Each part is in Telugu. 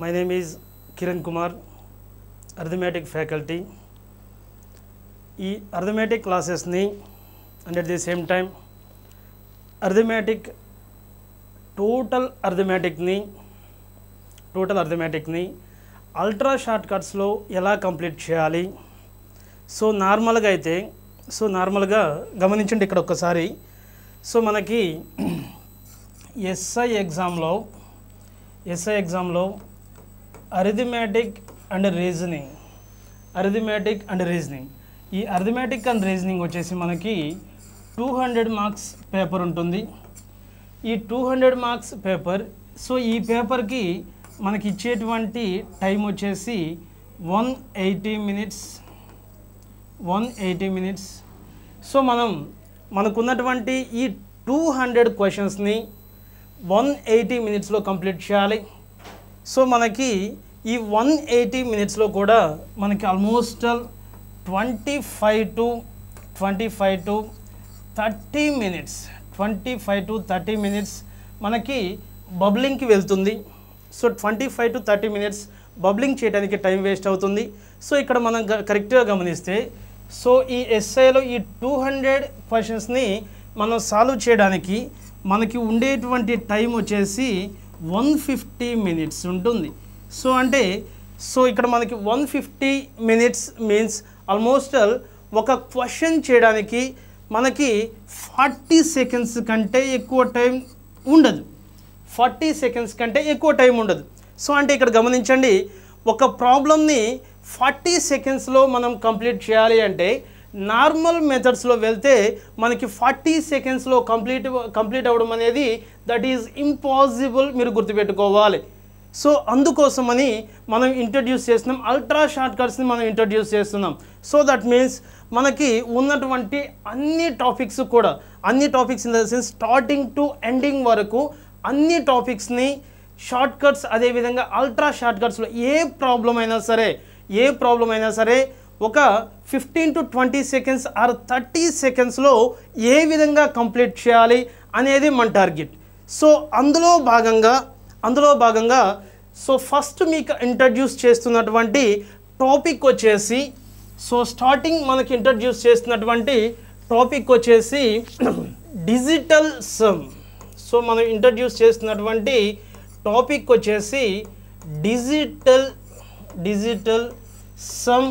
my name is Kiran Kumar arithmetic faculty ఈ అర్థమెటిక్ క్లాసెస్ని and at the same time arithmetic total అర్థమెటిక్ని టోటల్ అర్థమెటిక్ని అల్ట్రా షార్ట్ కట్స్లో ఎలా కంప్లీట్ చేయాలి సో నార్మల్గా అయితే సో నార్మల్గా గమనించండి ఇక్కడ ఒక్కసారి సో మనకి ఎస్ఐ ఎగ్జామ్లో ఎస్ఐ ఎగ్జామ్లో arithmetic and reasoning arithmetic and reasoning ఈ అరిథమెటిక్ అండ్ రీజనింగ్ వచ్చేసి మనకి టూ హండ్రెడ్ మార్క్స్ పేపర్ ఉంటుంది ఈ two hundred marks paper so ఈ పేపర్కి మనకి ఇచ్చేటువంటి టైం వచ్చేసి one eighty minutes one eighty minutes so మనం మనకున్నటువంటి ఈ టూ హండ్రెడ్ క్వశ్చన్స్ని వన్ ఎయిటీ మినిట్స్లో కంప్లీట్ చేయాలి సో మనకి ఈ వన్ ఎయిటీ మినిట్స్లో కూడా మనకి almost twenty five to twenty five to thirty minutes twenty five to thirty minutes మనకి బబ్లింగ్కి వెళ్తుంది so twenty five to thirty minutes bubbling చేయడానికి టైం వేస్ట్ అవుతుంది సో ఇక్కడ మనం కరెక్ట్గా గమనిస్తే సో ఈ ఎస్ఐలో ఈ టూ హండ్రెడ్ క్వశ్చన్స్ని మనం సాల్వ్ చేయడానికి మనకి ఉండేటువంటి టైం వచ్చేసి వన్ ఫిఫ్టీ మినిట్స్ ఉంటుంది సో అంటే సో ఇక్కడ మనకి one fifty minutes means almost ఒక క్వశ్చన్ చేయడానికి మనకి ఫార్టీ సెకండ్స్ కంటే ఎక్కువ టైం ఉండదు ఫార్టీ సెకండ్స్ కంటే ఎక్కువ టైం ఉండదు సో అంటే ఇక్కడ గమనించండి ఒక ప్రాబ్లమ్ని ఫార్టీ సెకండ్స్లో మనం కంప్లీట్ చేయాలి అంటే నార్మల్ మెథడ్స్లో వెళ్తే మనకి ఫార్టీ సెకండ్స్లో కంప్లీట్ కంప్లీట్ అవ్వడం అనేది దట్ ఈజ్ ఇంపాసిబుల్ మీరు గుర్తుపెట్టుకోవాలి సో అందుకోసమని మనం ఇంట్రడ్యూస్ చేస్తున్నాం అల్ట్రా షార్ట్ కట్స్ని మనం ఇంట్రడ్యూస్ చేస్తున్నాం సో దట్ మీన్స్ మనకి ఉన్నటువంటి అన్ని టాపిక్స్ కూడా అన్ని topics in the sense starting to ending వరకు అన్ని టాపిక్స్ని షార్ట్ కట్స్ అదేవిధంగా అల్ట్రా షార్ట్ కట్స్లో ఏ ప్రాబ్లం అయినా సరే ఏ ప్రాబ్లం అయినా సరే ఒక fifteen to twenty seconds or thirty సెకండ్స్లో ఏ విధంగా కంప్లీట్ చేయాలి అనేది మన టార్గెట్ సో అందులో భాగంగా అందులో భాగంగా సో ఫస్ట్ మీకు ఇంట్రడ్యూస్ చేస్తున్నటువంటి టాపిక్ వచ్చేసి సో స్టార్టింగ్ మనకి ఇంట్రడ్యూస్ చేస్తున్నటువంటి టాపిక్ వచ్చేసి డిజిటల్ సమ్ సో మనం ఇంట్రడ్యూస్ చేస్తున్నటువంటి టాపిక్ వచ్చేసి digital digital sum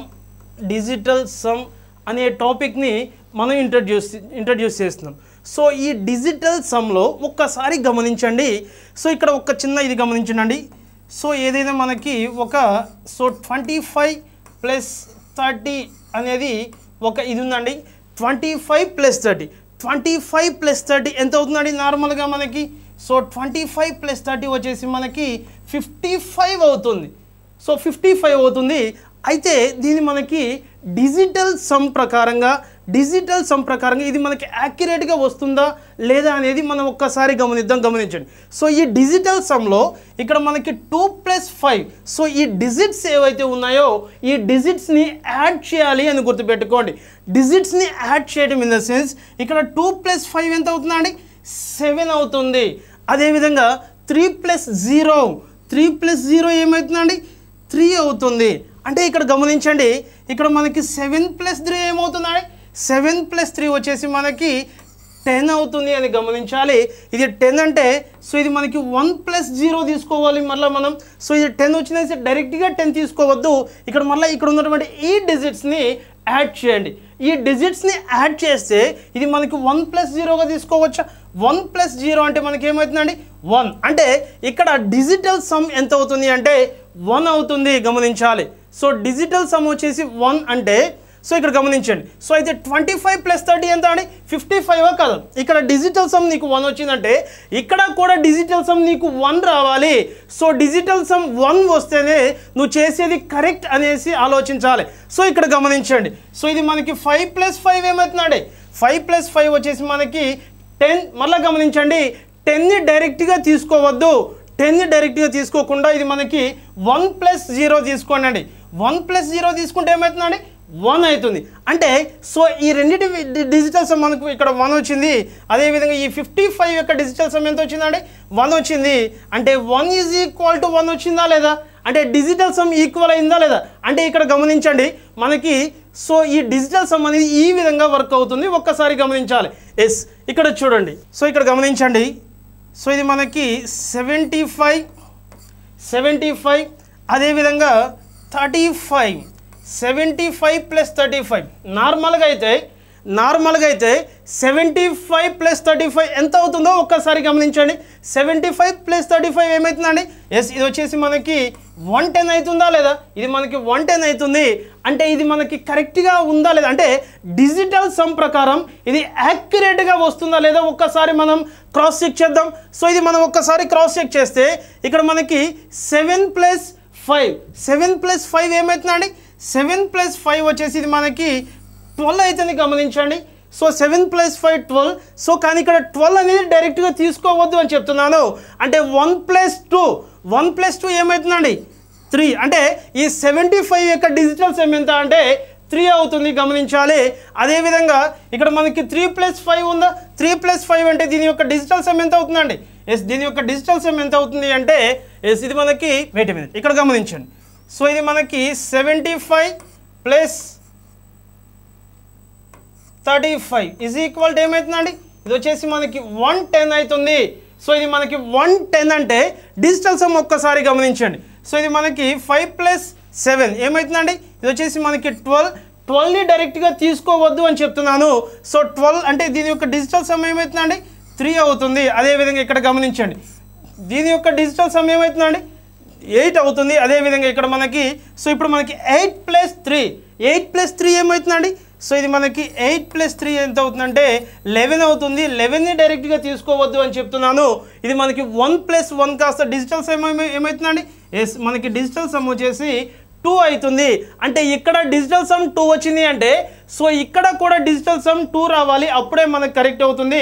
digital sum అనే టాపిక్ని మనం ఇంట్రడ్యూస్ ఇంట్రడ్యూస్ చేస్తున్నాం సో ఈ డిజిటల్ సమ్లో ఒక్కసారి గమనించండి సో ఇక్కడ ఒక చిన్న ఇది గమనించండి సో ఏదైనా మనకి ఒక so twenty five plus thirty అనేది ఒక ఇది ఉందండి twenty five plus thirty twenty five plus thirty ఎంత అవుతుందండి నార్మల్గా మనకి so twenty five plus thirty వచ్చేసి మనకి ఫిఫ్టీ ఫైవ్ అవుతుంది సో ఫిఫ్టీ ఫైవ్ అవుతుంది అయితే దీన్ని మనకి డిజిటల్ సమ్ ప్రకారంగా డిజిటల్ సమ్ ప్రకారంగా ఇది మనకి యాక్యురేట్గా వస్తుందా లేదా అనేది మనం ఒక్కసారి గమనిద్దాం గమనించండి సో ఈ డిజిటల్ సమ్లో ఇక్కడ మనకి టూ ప్లస్ ఫైవ్ సో ఈ డిజిట్స్ ఏవైతే ఉన్నాయో ఈ డిజిట్స్ని యాడ్ చేయాలి అని గుర్తుపెట్టుకోండి డిజిట్స్ని యాడ్ చేయడం ఇన్ ద సెన్స్ ఇక్కడ టూ ప్లస్ ఫైవ్ ఎంత అవుతుందండి సెవెన్ అవుతుంది అదేవిధంగా three plus zero three plus zero ఏమవుతుందండి త్రీ అవుతుంది అంటే ఇక్కడ గమనించండి ఇక్కడ మనకి సెవెన్ ప్లస్ త్రీ ఏమవుతున్నాయి సెవెన్ ప్లస్ త్రీ వచ్చేసి మనకి టెన్ అవుతుంది అని గమనించాలి ఇది టెన్ అంటే సో ఇది మనకి వన్ ప్లస్ జీరో తీసుకోవాలి మళ్ళీ మనం సో ఇది టెన్ వచ్చినది డైరెక్ట్గా టెన్ తీసుకోవద్దు ఇక్కడ మళ్ళీ ఇక్కడ ఉన్నటువంటి ఈ డిజిట్స్ని యాడ్ చేయండి ఈ డిజిట్స్ని యాడ్ చేస్తే ఇది మనకి వన్ ప్లస్ జీరోగా తీసుకోవచ్చా వన్ ప్లస్ జీరో అంటే మనకి ఏమవుతుందండి వన్ అంటే ఇక్కడ డిజిటల్ సమ్ ఎంత అవుతుంది అంటే వన్ అవుతుంది గమనించాలి సో డిజిటల్ సమ్ వచ్చేసి వన్ అంటే సో ఇక్కడ గమనించండి సో అయితే ట్వంటీ ఫైవ్ ప్లస్ థర్టీ ఎంత అండి ఫిఫ్టీ ఫైవ్ కాదు ఇక్కడ డిజిటల్ సమ్ నీకు వన్ వచ్చిందంటే ఇక్కడ కూడా డిజిటల్ సమ్ నీకు వన్ రావాలి సో డిజిటల్ సమ్ వన్ వస్తేనే నువ్వు చేసేది కరెక్ట్ అనేసి ఆలోచించాలి సో ఇక్కడ గమనించండి సో ఇది మనకి ఫైవ్ ప్లస్ ఫైవ్ ఏమవుతుందండి ఫైవ్ ప్లస్ ఫైవ్ వచ్చేసి మనకి టెన్ మళ్ళీ గమనించండి టెన్ని డైరెక్ట్గా తీసుకోవద్దు టెన్ని డైరెక్ట్గా తీసుకోకుండా ఇది మనకి వన్ ప్లస్ జీరో తీసుకోండి వన్ ప్లస్ జీరో తీసుకుంటే ఏమవుతుందండి వన్ అవుతుంది అంటే సో ఈ రెండింటి డిజిటల్ సమ్ మనకు ఇక్కడ వన్ వచ్చింది అదేవిధంగా ఈ ఫిఫ్టీ ఫైవ్ యొక్క డిజిటల్ సమ్ ఎంత వచ్చిందండి వన్ వచ్చింది అంటే one is equal to one వచ్చిందా లేదా అంటే డిజిటల్ సమ్ ఈక్వల్ అయిందా లేదా అంటే ఇక్కడ గమనించండి మనకి సో ఈ డిజిటల్ సమ్ అనేది ఈ విధంగా వర్క్ అవుతుంది ఒక్కసారి గమనించాలి ఎస్ ఇక్కడ చూడండి సో ఇక్కడ గమనించండి సో ఇది మనకి సెవెంటీ ఫైవ్ సెవెంటీ ఫైవ్ అదేవిధంగా thirty five seventy five plus thirty five నార్మల్గా అయితే నార్మల్గా అయితే seventy five plus thirty five ఎంత అవుతుందో ఒక్కసారి గమనించండి seventy five plus thirty five ఏమవుతుందండి ఎస్ ఇది వచ్చేసి మనకి వన్ టెన్ అవుతుందా లేదా ఇది మనకి వన్ టెన్ అవుతుంది అంటే ఇది మనకి కరెక్ట్గా ఉందా లేదా అంటే డిజిటల్ సమ్ ప్రకారం ఇది యాక్యురేట్గా వస్తుందా లేదా ఒక్కసారి మనం క్రాస్ చెక్ చేద్దాం సో ఇది మనం ఒక్కసారి క్రాస్ చెక్ చేస్తే ఇక్కడ మనకి seven plus five seven plus five ఏమవుతుందండి సెవెన్ ప్లస్ ఫైవ్ వచ్చేసి ఇది మనకి ట్వెల్వ్ అవుతుంది గమనించండి so seven plus five twelve so కానీ ఇక్కడ ట్వెల్వ్ అనేది డైరెక్ట్గా తీసుకోవద్దు అని చెప్తున్నాను అంటే one plus two one plus two ఏమవుతుందండి త్రీ అంటే ఈ సెవెంటీ ఫైవ్ యొక్క డిజిటల్స్ ఏమి ఎంత అంటే త్రీ అవుతుంది గమనించాలి అదేవిధంగా ఇక్కడ మనకి త్రీ ప్లస్ ఫైవ్ ఉందా త్రీ ప్లస్ ఫైవ్ అంటే దీని యొక్క డిజిటల్ సమ్ ఎంత అవుతుందండి ఎస్ దీని యొక్క డిజిటల్ సమ్ ఎంత అవుతుంది అంటే ఎస్ ఇది మనకి వెయిట్ మీద ఇక్కడ గమనించండి సో ఇది మనకి seventy five plus thirty five is equal to ఏమవుతుందండి ఇది వచ్చేసి మనకి వన్ టెన్ అవుతుంది సో ఇది మనకి వన్ టెన్ అంటే డిజిటల్ సమ్ ఒక్కసారి గమనించండి సో ఇది మనకి ఫైవ్ ప్లస్ సెవెన్ ఏమవుతుందండి ఇది వచ్చేసి మనకి ట్వెల్వ్ ట్వెల్వ్ని డైరెక్ట్గా తీసుకోవద్దు అని చెప్తున్నాను సో ట్వెల్వ్ అంటే దీని యొక్క డిజిటల్ సమ్ ఏమవుతుందండి త్రీ అవుతుంది అదేవిధంగా ఇక్కడ గమనించండి దీని యొక్క డిజిటల్ సమ్ ఏమవుతుందండి ఎయిట్ అవుతుంది అదేవిధంగా ఇక్కడ మనకి సో ఇప్పుడు మనకి eight plus three eight plus three ఏమవుతుందండి సో ఇది మనకి ఎయిట్ ప్లస్ త్రీ ఎంత అవుతుందంటే లెవెన్ అవుతుంది లెవెన్ని డైరెక్ట్గా తీసుకోవద్దు అని చెప్తున్నాను ఇది మనకి వన్ ప్లస్ వన్ కాస్త డిజిటల్ సమ్ ఏమవుతుందండి ఎస్ మనకి డిజిటల్ సమ్ వచ్చేసి టూ అవుతుంది అంటే ఇక్కడ డిజిటల్ సమ్ టూ వచ్చింది అంటే సో ఇక్కడ కూడా డిజిటల్ సమ్ టూ రావాలి అప్పుడే మనకు కరెక్ట్ అవుతుంది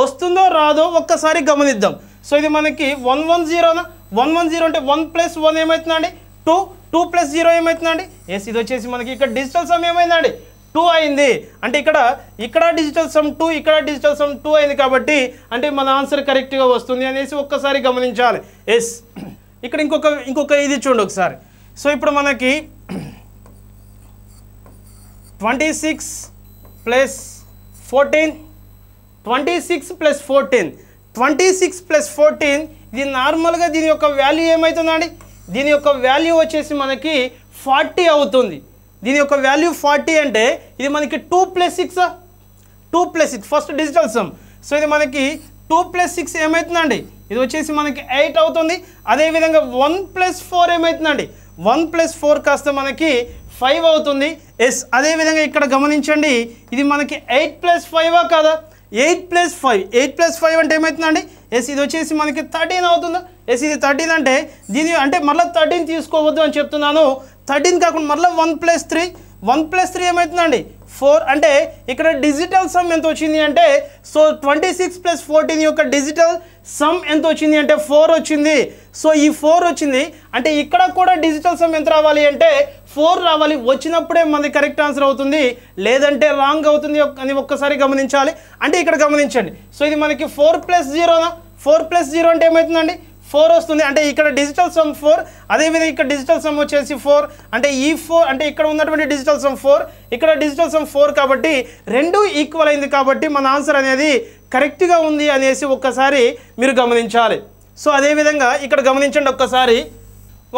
వస్తుందో రాదో ఒక్కసారి గమనిద్దాం సో ఇది మనకి వన్ వన్ జీరోనా వన్ వన్ జీరో అంటే వన్ ప్లస్ వన్ ఏమవుతుందండి టూ టూ ప్లస్ జీరో ఏమవుతుందండి ఎస్ ఇది వచ్చేసి మనకి ఇక్కడ డిజిటల్ సమ్ ఏమైందండి టూ అయింది అంటే ఇక్కడ ఇక్కడ డిజిటల్ సమ్ టూ ఇక్కడ డిజిటల్ సమ్ టూ అయింది కాబట్టి అంటే మన ఆన్సర్ కరెక్ట్గా వస్తుంది అనేసి ఒక్కసారి గమనించాలి ఎస్ ఇక్కడ ఇంకొక ఇంకొక ఇది చూడండి ఒకసారి సో ఇప్పుడు మనకి twenty six plus fourteen twenty six plus fourteen twenty six plus fourteen ఇది నార్మల్గా దీని యొక్క వాల్యూ ఏమవుతుందండి దీని యొక్క వాల్యూ వచ్చేసి మనకి ఫార్టీ అవుతుంది దీని యొక్క వాల్యూ ఫార్టీ అంటే ఇది మనకి two plus six two plus six first digital sum so ఇది మనకి టూ ప్లస్ సిక్స్ ఏమవుతుందండి ఇది వచ్చేసి మనకి ఎయిట్ అవుతుంది అదేవిధంగా వన్ ప్లస్ ఫోర్ ఏమవుతుందండి వన్ ప్లస్ ఫోర్ కాస్త మనకి ఫైవ్ అవుతుంది ఎస్ అదేవిధంగా ఇక్కడ గమనించండి ఇది మనకి ఎయిట్ ప్లస్ ఫైవా కాదా eight plus five eight plus five అంటే ఏమవుతుందండి ఎస్ ఇది వచ్చేసి మనకి థర్టీన్ అవుతుందా ఎస్ ఇది థర్టీన్ అంటే దీని అంటే మళ్ళీ థర్టీన్ తీసుకోవద్దు అని చెప్తున్నాను థర్టీన్ కాకుండా మరలా one plus three one plus three ఏమవుతుందండి ఫోర్ అంటే ఇక్కడ డిజిటల్ సమ్ ఎంత వచ్చింది అంటే so twenty six plus fourteen యొక్క డిజిటల్ సమ్ ఎంత వచ్చింది అంటే ఫోర్ వచ్చింది సో ఈ ఫోర్ వచ్చింది అంటే ఇక్కడ కూడా డిజిటల్ సమ్ ఎంత రావాలి అంటే ఫోర్ రావాలి వచ్చినప్పుడే మనది కరెక్ట్ ఆన్సర్ అవుతుంది లేదంటే రాంగ్ అవుతుంది అని ఒక్కసారి గమనించాలి అంటే ఇక్కడ గమనించండి సో ఇది మనకి ఫోర్ ప్లస్ జీరోనా ఫోర్ ప్లస్ జీరో అంటే ఏమవుతుందండి ఫోర్ వస్తుంది అంటే ఇక్కడ డిజిటల్ సమ్ ఫోర్ అదేవిధంగా ఇక్కడ డిజిటల్ సమ్ వచ్చేసి ఫోర్ అంటే ఈ ఫోర్ అంటే ఇక్కడ ఉన్నటువంటి డిజిటల్ సమ్ ఫోర్ ఇక్కడ డిజిటల్ సమ్ ఫోర్ కాబట్టి రెండు ఈక్వల్ అయింది కాబట్టి మన ఆన్సర్ అనేది కరెక్ట్గా ఉంది అనేసి ఒక్కసారి మీరు గమనించాలి సో అదేవిధంగా ఇక్కడ గమనించండి ఒక్కసారి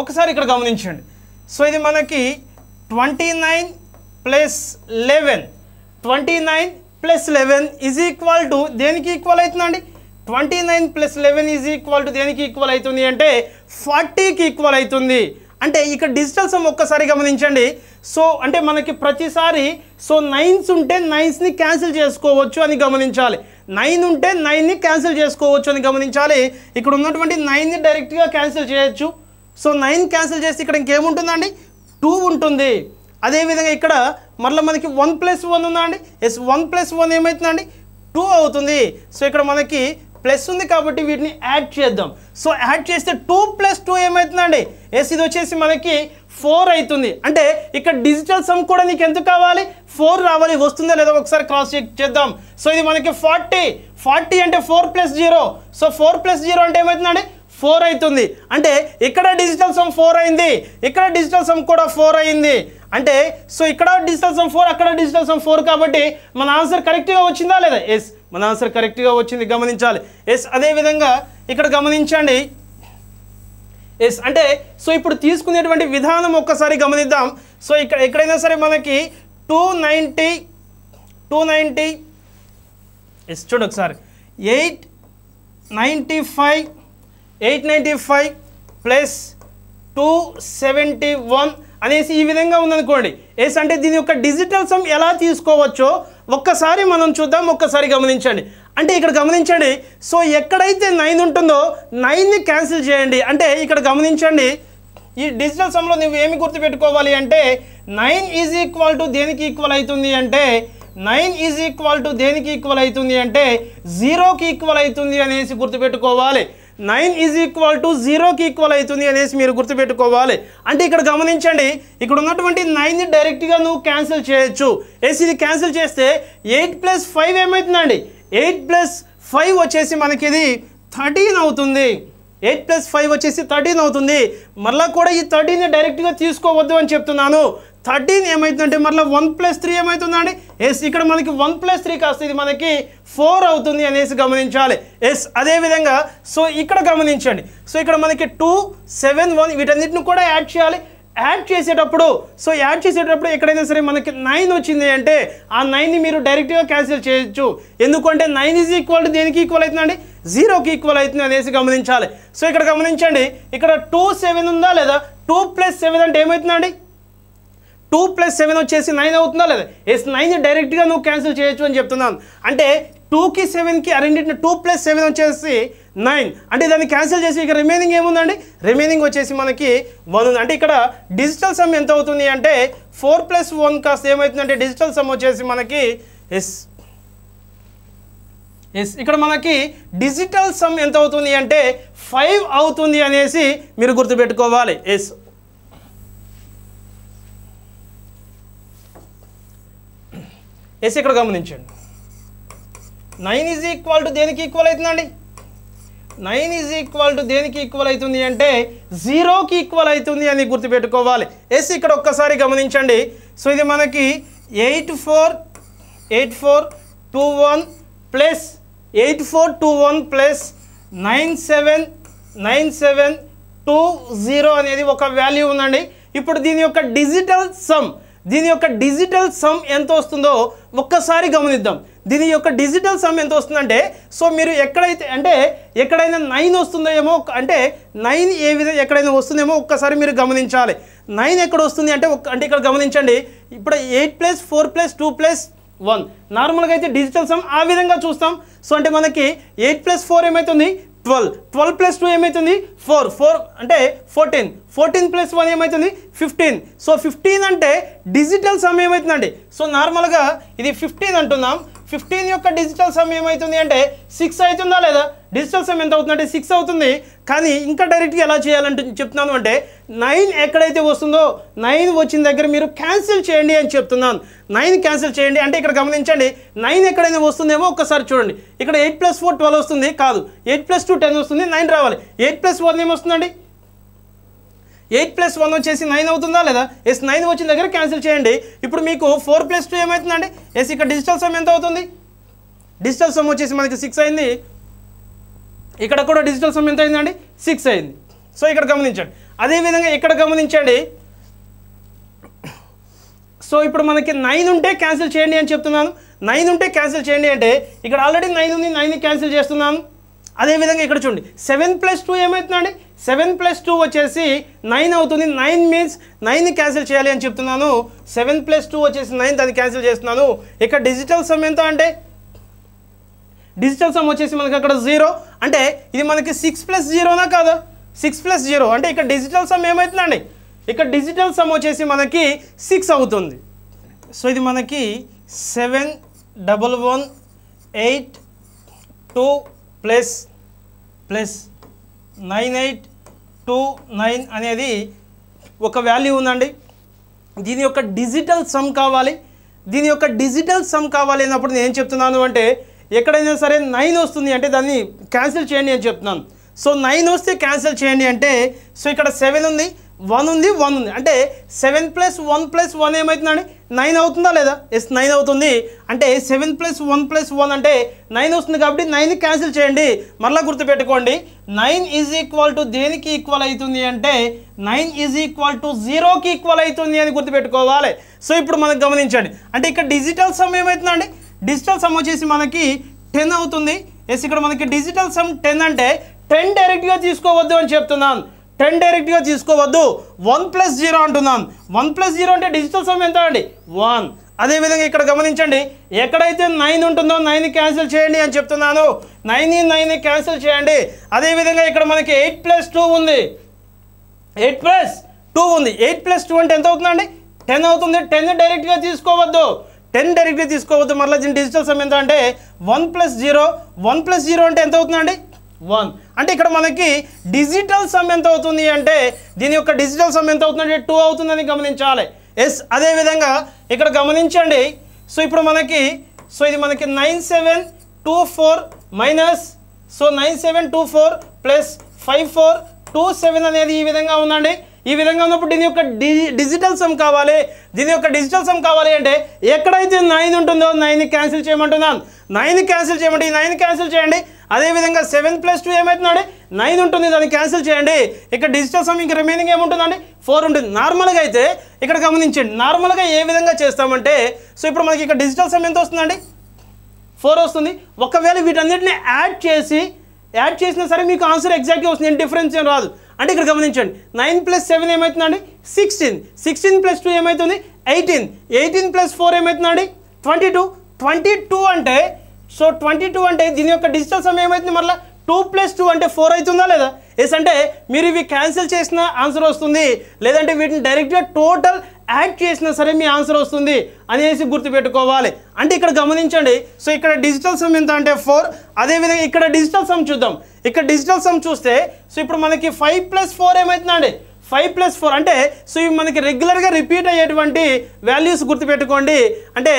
ఒకసారి ఇక్కడ గమనించండి సో ఇది మనకి twenty nine plus eleven twenty nine plus eleven is equal to దేనికి ఈక్వల్ అవుతుందండి twenty nine plus eleven is equal to దేనికి ఈక్వల్ అవుతుంది అంటే ఫార్టీకి ఈక్వల్ అవుతుంది అంటే ఇక్కడ డిజిటల్ సమ్ ఒక్కసారి గమనించండి సో అంటే మనకి ప్రతిసారి సో నైన్స్ ఉంటే నైన్స్ని క్యాన్సిల్ చేసుకోవచ్చు అని గమనించాలి నైన్ ఉంటే నైన్ని క్యాన్సిల్ చేసుకోవచ్చు అని గమనించాలి ఇక్కడ ఉన్నటువంటి నైన్ని డైరెక్ట్గా క్యాన్సిల్ చేయొచ్చు సో నైన్ క్యాన్సిల్ చేస్తే ఇక్కడ ఇంకేముంటుందండి టూ ఉంటుంది అదేవిధంగా ఇక్కడ మరలా మనకి వన్ ప్లస్ వన్ ఉందా అండి ఎస్ వన్ ప్లస్ వన్ ఏమవుతుందండి టూ అవుతుంది సో ఇక్కడ మనకి ప్లస్ ఉంది కాబట్టి వీటిని యాడ్ చేద్దాం సో యాడ్ చేస్తే టూ ప్లస్ టూ ఏమవుతుందండి ఎస్ ఇది వచ్చేసి మనకి ఫోర్ అవుతుంది అంటే ఇక్కడ డిజిటల్ సమ్ కూడా నీకు ఎంత కావాలి ఫోర్ రావాలి వస్తుందా లేదా ఒకసారి క్రాస్ చెక్ చేద్దాం సో ఇది మనకి ఫార్టీ ఫార్టీ అంటే four plus zero so four plus zero అంటే ఏమవుతుందండి ఫోర్ అవుతుంది అంటే ఇక్కడ డిజిటల్ సమ్ ఫోర్ అయింది ఇక్కడ డిజిటల్ సమ్ కూడా ఫోర్ అయింది అంటే సో ఇక్కడ డిజిటల్ సమ్ ఫోర్ అక్కడ డిజిటల్ సమ్ ఫోర్ కాబట్టి మన ఆన్సర్ కరెక్ట్గా వచ్చిందా లేదా ఎస్ మన ఆన్సర్ కరెక్ట్గా వచ్చింది గమనించాలి ఎస్ అదేవిధంగా ఇక్కడ గమనించండి ఎస్ అంటే సో ఇప్పుడు తీసుకునేటువంటి విధానం ఒక్కసారి గమనిద్దాం సో ఇక్కడ ఎక్కడైనా సరే మనకి two ninety two ninety yes చూడు ఒకసారి eight ninety five eight plus two అనేసి ఈ విధంగా ఉందనుకోండి ఎస్ అంటే దీని యొక్క డిజిటల్ సమ్ ఎలా తీసుకోవచ్చో ఒక్కసారి మనం చూద్దాం ఒక్కసారి గమనించండి అంటే ఇక్కడ గమనించండి సో ఎక్కడైతే నైన్ ఉంటుందో నైన్ని క్యాన్సిల్ చేయండి అంటే ఇక్కడ గమనించండి ఈ డిజిటల్ సమ్లో నువ్వు ఏమి గుర్తుపెట్టుకోవాలి అంటే నైన్ ఈజ్ ఈక్వల్ టు దేనికి ఈక్వల్ అవుతుంది అంటే నైన్ ఈజ్ ఈక్వల్ టు దేనికి ఈక్వల్ అవుతుంది అంటే జీరోకి ఈక్వల్ అవుతుంది అనేసి గుర్తుపెట్టుకోవాలి నైన్ ఈజ్ ఈక్వల్ టు జీరోకి ఈక్వల్ అవుతుంది అనేసి మీరు గుర్తుపెట్టుకోవాలి అంటే ఇక్కడ గమనించండి ఇక్కడ ఉన్నటువంటి నైన్ని డైరెక్ట్గా నువ్వు క్యాన్సిల్ చేయొచ్చు ఎస్ ఇది క్యాన్సిల్ చేస్తే ఎయిట్ ప్లస్ ఫైవ్ ఏమవుతుందండి ఎయిట్ ప్లస్ ఫైవ్ వచ్చేసి మనకి ఇది థర్టీన్ అవుతుంది ఎయిట్ ప్లస్ ఫైవ్ వచ్చేసి థర్టీన్ అవుతుంది మళ్ళీ కూడా ఈ థర్టీన్ని డైరెక్ట్గా తీసుకోవద్దు అని చెప్తున్నాను థర్టీన్ ఏమవుతుందంటే మళ్ళీ వన్ ప్లస్ త్రీ ఏమవుతుందండి ఎస్ ఇక్కడ మనకి వన్ ప్లస్ త్రీ కాస్త ఇది మనకి ఫోర్ అవుతుంది అనేసి గమనించాలి ఎస్ అదేవిధంగా సో ఇక్కడ గమనించండి సో ఇక్కడ మనకి టూ సెవెన్ వన్ వీటన్నిటిని కూడా యాడ్ చేయాలి యాడ్ చేసేటప్పుడు సో యాడ్ చేసేటప్పుడు ఎక్కడైనా సరే మనకి నైన్ వచ్చింది అంటే ఆ నైన్ని మీరు డైరెక్ట్గా క్యాన్సిల్ చేయొచ్చు ఎందుకంటే నైన్ ఈజ్ ఈక్వల్ టు దేనికి ఈక్వల్ అవుతుందండి జీరోకి ఈక్వల్ అవుతుంది అనేసి గమనించాలి సో ఇక్కడ గమనించండి ఇక్కడ టూ సెవెన్ ఉందా లేదా టూ ప్లస్ సెవెన్ అంటే ఏమవుతుందండి టూ ప్లస్ సెవెన్ వచ్చేసి నైన్ అవుతుందా లేదా ఎస్ నైన్ డైరెక్ట్గా నువ్వు క్యాన్సిల్ చేయొచ్చు అని చెప్తున్నాను అంటే టూకి సెవెన్కి రెండింటిని టూ ప్లస్ సెవెన్ వచ్చేసి నైన్ అంటే దాన్ని క్యాన్సిల్ చేసి ఇక రిమైనింగ్ ఏముందండి రిమైనింగ్ వచ్చేసి మనకి వన్ ఉంది అంటే ఇక్కడ డిజిటల్ సమ్ ఎంత అవుతుంది అంటే ఫోర్ ప్లస్ వన్ కాస్త ఏమవుతుందంటే డిజిటల్ సమ్ వచ్చేసి మనకి ఎస్ ఎస్ ఇక్కడ మనకి డిజిటల్ సమ్ ఎంత అవుతుంది అంటే ఫైవ్ అవుతుంది అనేసి మీరు గుర్తుపెట్టుకోవాలి ఎస్ ఎస్ ఇక్కడ గమనించండి నైన్ ఈజ్ ఈక్వల్ టు దేనికి ఈక్వల్ అవుతుందండి నైన్ ఈజ్ ఈక్వల్ టు దేనికి ఈక్వల్ అవుతుంది అంటే జీరోకి ఈక్వల్ అవుతుంది అని గుర్తుపెట్టుకోవాలి ఎస్ ఇక్కడ ఒక్కసారి గమనించండి సో ఇది మనకి eight four eight four two one plus eight four two one plus nine seven nine seven two zero అనేది ఒక వాల్యూ ఉందండి ఇప్పుడు దీని యొక్క డిజిటల్ సమ్ దీని యొక్క డిజిటల్ సమ్ ఎంత వస్తుందో ఒక్కసారి గమనిద్దాం దీని యొక్క డిజిటల్ సమ్ ఎంత వస్తుందంటే సో మీరు ఎక్కడైతే అంటే ఎక్కడైనా నైన్ వస్తుందో ఏమో అంటే నైన్ ఏ విధంగా ఎక్కడైనా వస్తుందేమో ఒక్కసారి మీరు గమనించాలి నైన్ ఎక్కడ వస్తుంది అంటే అంటే ఇక్కడ గమనించండి ఇప్పుడు eight plus four plus two plus one నార్మల్గా అయితే డిజిటల్ సమ్ ఆ విధంగా చూస్తాం సో అంటే మనకి ఎయిట్ ప్లస్ ఫోర్ ఏమవుతుంది ట్వెల్వ్ ట్వెల్వ్ ప్లస్ టూ ఏమవుతుంది ఫోర్ ఫోర్ అంటే ఫోర్టీన్ ఫోర్టీన్ ప్లస్ వన్ ఏమవుతుంది ఫిఫ్టీన్ సో ఫిఫ్టీన్ అంటే డిజిటల్ సమ్ ఏమవుతుందండి సో నార్మల్గా ఇది ఫిఫ్టీన్ అంటున్నాం ఫిఫ్టీన్ యొక్క డిజిటల్ సమ్ ఏమవుతుంది అంటే సిక్స్ అవుతుందా లేదా డిజిటల్ సమ్ ఎంత అంటే సిక్స్ అవుతుంది కానీ ఇంకా డైరెక్ట్గా ఎలా చేయాలంటే చెప్తున్నాను అంటే నైన్ ఎక్కడైతే వస్తుందో నైన్ వచ్చిన దగ్గర మీరు క్యాన్సిల్ చేయండి అని చెప్తున్నాను నైన్ క్యాన్సిల్ చేయండి అంటే ఇక్కడ గమనించండి నైన్ ఎక్కడైనా వస్తుందేమో ఒక్కసారి చూడండి ఇక్కడ ఎయిట్ ప్లస్ ఫోర్ వస్తుంది కాదు ఎయిట్ ప్లస్ టూ టెన్ వస్తుంది నైన్ రావాలి ఎయిట్ ప్లస్ ఫోర్ ఏమొస్తుందండి ఎయిట్ ప్లస్ వన్ వచ్చేసి నైన్ అవుతుందా లేదా ఎస్ నైన్ వచ్చిన దగ్గర క్యాన్సిల్ చేయండి ఇప్పుడు మీకు ఫోర్ ప్లస్ టూ ఏమవుతుందండి ఎస్ ఇక్కడ డిజిటల్ సమ్ ఎంత అవుతుంది డిజిటల్ సమ్ వచ్చేసి మనకి సిక్స్ అయింది ఇక్కడ కూడా డిజిటల్ సమ్ ఎంత అయిందండి సిక్స్ అయింది సో ఇక్కడ గమనించండి అదేవిధంగా ఇక్కడ గమనించండి సో ఇప్పుడు మనకి నైన్ ఉంటే క్యాన్సిల్ చేయండి అని చెప్తున్నాను నైన్ ఉంటే క్యాన్సిల్ చేయండి అంటే ఇక్కడ ఆల్రెడీ నైన్ ఉంది నైన్ క్యాన్సిల్ చేస్తున్నాను అదేవిధంగా ఇక్కడ చూడండి సెవెన్ ప్లస్ టూ ఏమవుతుందండి సెవెన్ ప్లస్ టూ వచ్చేసి నైన్ అవుతుంది నైన్ మీన్స్ నైన్ క్యాన్సిల్ చేయాలి అని చెప్తున్నాను సెవెన్ ప్లస్ టూ వచ్చేసి నైన్ దాన్ని క్యాన్సిల్ చేస్తున్నాను ఇక్కడ డిజిటల్ సమ్ ఎంత అంటే డిజిటల్ సమ్ వచ్చేసి మనకి అక్కడ జీరో అంటే ఇది మనకి సిక్స్ ప్లస్ జీరోనా కాదు సిక్స్ ప్లస్ జీరో అంటే ఇక్కడ డిజిటల్ సమ్ ఏమవుతుందండి ఇక్కడ డిజిటల్ సమ్ వచ్చేసి మనకి సిక్స్ అవుతుంది సో ఇది మనకి seven double one eight two plus plus nine eight two nine అనేది ఒక వాల్యూ ఉందండి దీని యొక్క డిజిటల్ సమ్ కావాలి దీని యొక్క డిజిటల్ సమ్ కావాలి అన్నప్పుడు నేను ఏం చెప్తున్నాను అంటే ఎక్కడైనా సరే నైన్ వస్తుంది అంటే దాన్ని క్యాన్సిల్ చేయండి అని చెప్తున్నాను సో నైన్ వస్తే క్యాన్సిల్ చేయండి అంటే సో ఇక్కడ సెవెన్ ఉంది వన్ ఉంది వన్ ఉంది అంటే seven plus one plus one ఏమవుతుందండి నైన్ అవుతుందా లేదా ఎస్ నైన్ అవుతుంది అంటే seven plus one plus one అంటే నైన్ వస్తుంది కాబట్టి నైన్ క్యాన్సిల్ చేయండి మరలా గుర్తుపెట్టుకోండి నైన్ ఈజ్ ఈక్వల్ టు దేనికి ఈక్వల్ అవుతుంది అంటే నైన్ ఈజ్ ఈక్వల్ టు జీరోకి ఈక్వల్ అవుతుంది అని గుర్తుపెట్టుకోవాలి సో ఇప్పుడు మనం గమనించండి అంటే ఇక్కడ డిజిటల్ సమ్ ఏమవుతుందండి డిజిటల్ సమ్ వచ్చేసి మనకి టెన్ అవుతుంది ఎస్ ఇక్కడ మనకి డిజిటల్ సమ్ టెన్ అంటే టెన్ డైరెక్ట్గా తీసుకోవద్దు అని చెప్తున్నాను టెన్ డైరెక్ట్గా తీసుకోవద్దు వన్ ప్లస్ జీరో అంటున్నాం వన్ ప్లస్ జీరో అంటే డిజిటల్ సమ్ ఎంత అండి వన్ అదేవిధంగా ఇక్కడ గమనించండి ఎక్కడైతే నైన్ ఉంటుందో నైన్ క్యాన్సిల్ చేయండి అని చెప్తున్నాను నైన్ నైన్ క్యాన్సిల్ చేయండి అదేవిధంగా ఇక్కడ మనకి ఎయిట్ ప్లస్ టూ ఉంది ఎయిట్ ప్లస్ టూ ఉంది ఎయిట్ ప్లస్ టూ అంటే ఎంత అవుతుందండి టెన్ అవుతుంది టెన్ డైరెక్ట్గా తీసుకోవద్దు టెన్ డైరెక్ట్గా తీసుకోవద్దు మరలా దీని డిజిటల్ సమ్ ఎంత అంటే one plus zero one plus zero అంటే ఎంత అవుతుందండి వన్ అంటే ఇక్కడ మనకి డిజిటల్ సమ్ ఎంత అవుతుంది అంటే దీని యొక్క డిజిటల్ సమ్ ఎంత అవుతుంది అంటే టూ అవుతుందని గమనించాలి ఎస్ అదేవిధంగా ఇక్కడ గమనించండి సో ఇప్పుడు మనకి సో ఇది మనకి nine seven two four minus so nine seven two four plus five four two seven అనేది ఈ విధంగా ఉందండి ఈ విధంగా ఉన్నప్పుడు దీని యొక్క డిజిటల్ సమ్ కావాలి దీని యొక్క డిజిటల్ సమ్ కావాలి అంటే ఎక్కడైతే నైన్ ఉంటుందో నైన్ క్యాన్సిల్ చేయమంటున్నాను నైన్ క్యాన్సిల్ చేయమంటే ఈ నైన్ క్యాన్సిల్ చేయండి అదేవిధంగా సెవెన్ ప్లస్ టూ ఏమవుతుందండి నైన్ ఉంటుంది దాన్ని క్యాన్సిల్ చేయండి ఇక్కడ డిజిటల్ సమ్ ఇంకా రిమైనింగ్ ఏముంటుందండి ఫోర్ ఉంటుంది నార్మల్గా అయితే ఇక్కడ గమనించండి నార్మల్గా ఏ విధంగా చేస్తామంటే సో ఇప్పుడు మనకి ఇక్కడ డిజిటల్ సమ్ ఎంత వస్తుందండి ఫోర్ వస్తుంది ఒకవేళ వీటన్నిటిని యాడ్ చేసి యాడ్ చేసినా సరే మీకు ఆన్సర్ ఎగ్జాక్ట్గా వస్తుంది డిఫరెన్స్ ఏం రాదు అంటే ఇక్కడ గమనించండి నైన్ ప్లస్ సెవెన్ ఏమవుతుందండి సిక్స్టీన్ సిక్స్టీన్ ప్లస్ టూ ఏమవుతుంది ఎయిటీన్ ఎయిటీన్ ప్లస్ ఫోర్ ఏమవుతుందండి ట్వంటీ టూ ట్వంటీ టూ అంటే సో ట్వంటీ టూ అంటే దీని యొక్క డిజిటల్ సమయం ఏమవుతుంది మళ్ళీ టూ ప్లస్ టూ అంటే ఫోర్ అవుతుందా లేదా ఎస్ అంటే మీరు ఇవి క్యాన్సిల్ చేసిన ఆన్సర్ వస్తుంది లేదంటే వీటిని డైరెక్ట్గా టోటల్ యాడ్ చేసినా సరే మీ ఆన్సర్ వస్తుంది అనేసి గుర్తుపెట్టుకోవాలి అంటే ఇక్కడ గమనించండి సో ఇక్కడ డిజిటల్ సమ్ ఎంత అంటే ఫోర్ అదేవిధంగా ఇక్కడ డిజిటల్ సమ్ చూద్దాం ఇక్కడ డిజిటల్ సమ్ చూస్తే సో ఇప్పుడు మనకి ఫైవ్ ప్లస్ ఫోర్ ఏమవుతుందండి ఫైవ్ ప్లస్ ఫోర్ అంటే సో ఇవి మనకి రెగ్యులర్గా రిపీట్ అయ్యేటువంటి వాల్యూస్ గుర్తుపెట్టుకోండి అంటే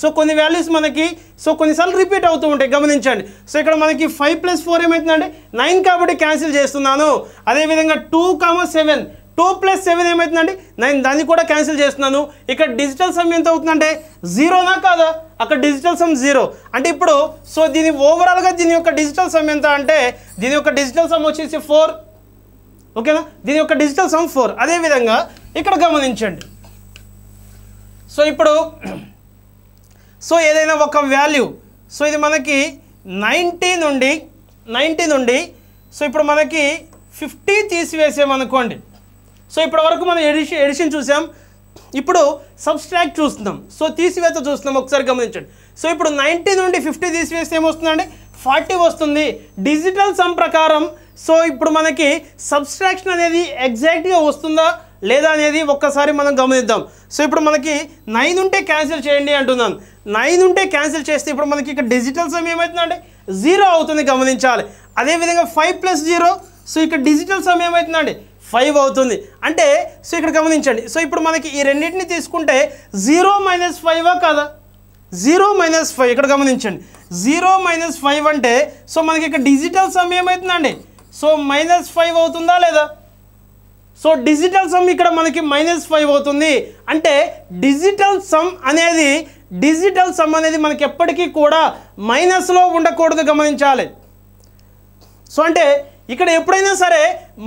సో కొన్ని వాల్యూస్ మనకి సో కొన్నిసార్లు రిపీట్ అవుతూ ఉంటాయి గమనించండి సో ఇక్కడ మనకి ఫైవ్ ప్లస్ ఫోర్ ఏమవుతుందండి నైన్ కాబట్టి క్యాన్సిల్ చేస్తున్నాను అదేవిధంగా two comma seven two plus seven ఏమవుతుందండి నేను దాన్ని కూడా క్యాన్సిల్ చేస్తున్నాను ఇక్కడ డిజిటల్ సమ్ ఎంత అవుతుందంటే జీరోనా కాదా అక్కడ డిజిటల్ సమ్ జీరో అంటే ఇప్పుడు సో దీని ఓవరాల్గా దీని యొక్క డిజిటల్ సమ్ ఎంత అంటే దీని యొక్క డిజిటల్ సమ్ వచ్చేసి ఫోర్ ఓకేనా దీని యొక్క డిజిటల్ సమ్ ఫోర్ అదేవిధంగా ఇక్కడ గమనించండి సో ఇప్పుడు సో ఏదైనా ఒక వాల్యూ సో ఇది మనకి నైంటీ నుండి నైంటీ నుండి సో ఇప్పుడు మనకి ఫిఫ్టీ తీసివేసామనుకోండి సో ఇప్పటి వరకు మనం ఎడిషన్ ఎడిషన్ చూసాం ఇప్పుడు సబ్స్ట్రాక్ట్ చూస్తున్నాం సో తీసివేత చూస్తున్నాం ఒకసారి గమనించండి సో ఇప్పుడు నైంటీ నుండి ఫిఫ్టీ తీసివేస్తే ఏమొస్తుందండి ఫార్టీ వస్తుంది డిజిటల్ సమ్ ప్రకారం సో ఇప్పుడు మనకి సబ్స్ట్రాక్షన్ అనేది ఎగ్జాక్ట్గా వస్తుందా లేదా అనేది ఒక్కసారి మనం గమనిద్దాం సో ఇప్పుడు మనకి నైన్ ఉంటే క్యాన్సిల్ చేయండి అంటున్నాను నైన్ ఉంటే క్యాన్సిల్ చేస్తే ఇప్పుడు మనకి ఇక్కడ డిజిటల్ సమ్ ఏమవుతుందండి జీరో అవుతుంది గమనించాలి అదేవిధంగా ఫైవ్ ప్లస్ జీరో సో ఇక్కడ డిజిటల్ సమ్ ఏమవుతుందండి ఫైవ్ అవుతుంది అంటే సో ఇక్కడ గమనించండి సో ఇప్పుడు మనకి ఈ రెండింటిని తీసుకుంటే జీరో మైనస్ ఫైవా కదా జీరో మైనస్ ఫైవ్ ఇక్కడ గమనించండి జీరో మైనస్ ఫైవ్ అంటే సో మనకి ఇక్కడ డిజిటల్ సమ్ ఏమవుతుందండి సో మైనస్ ఫైవ్ అవుతుందా లేదా సో డిజిటల్ సమ్ ఇక్కడ మనకి మైనస్ ఫైవ్ అవుతుంది అంటే డిజిటల్ సమ్ అనేది డిజిటల్ సమ్ అనేది మనకి ఎప్పటికీ కూడా మైనస్లో ఉండకూడదు గమనించాలి సో అంటే ఇక్కడ ఎప్పుడైనా సరే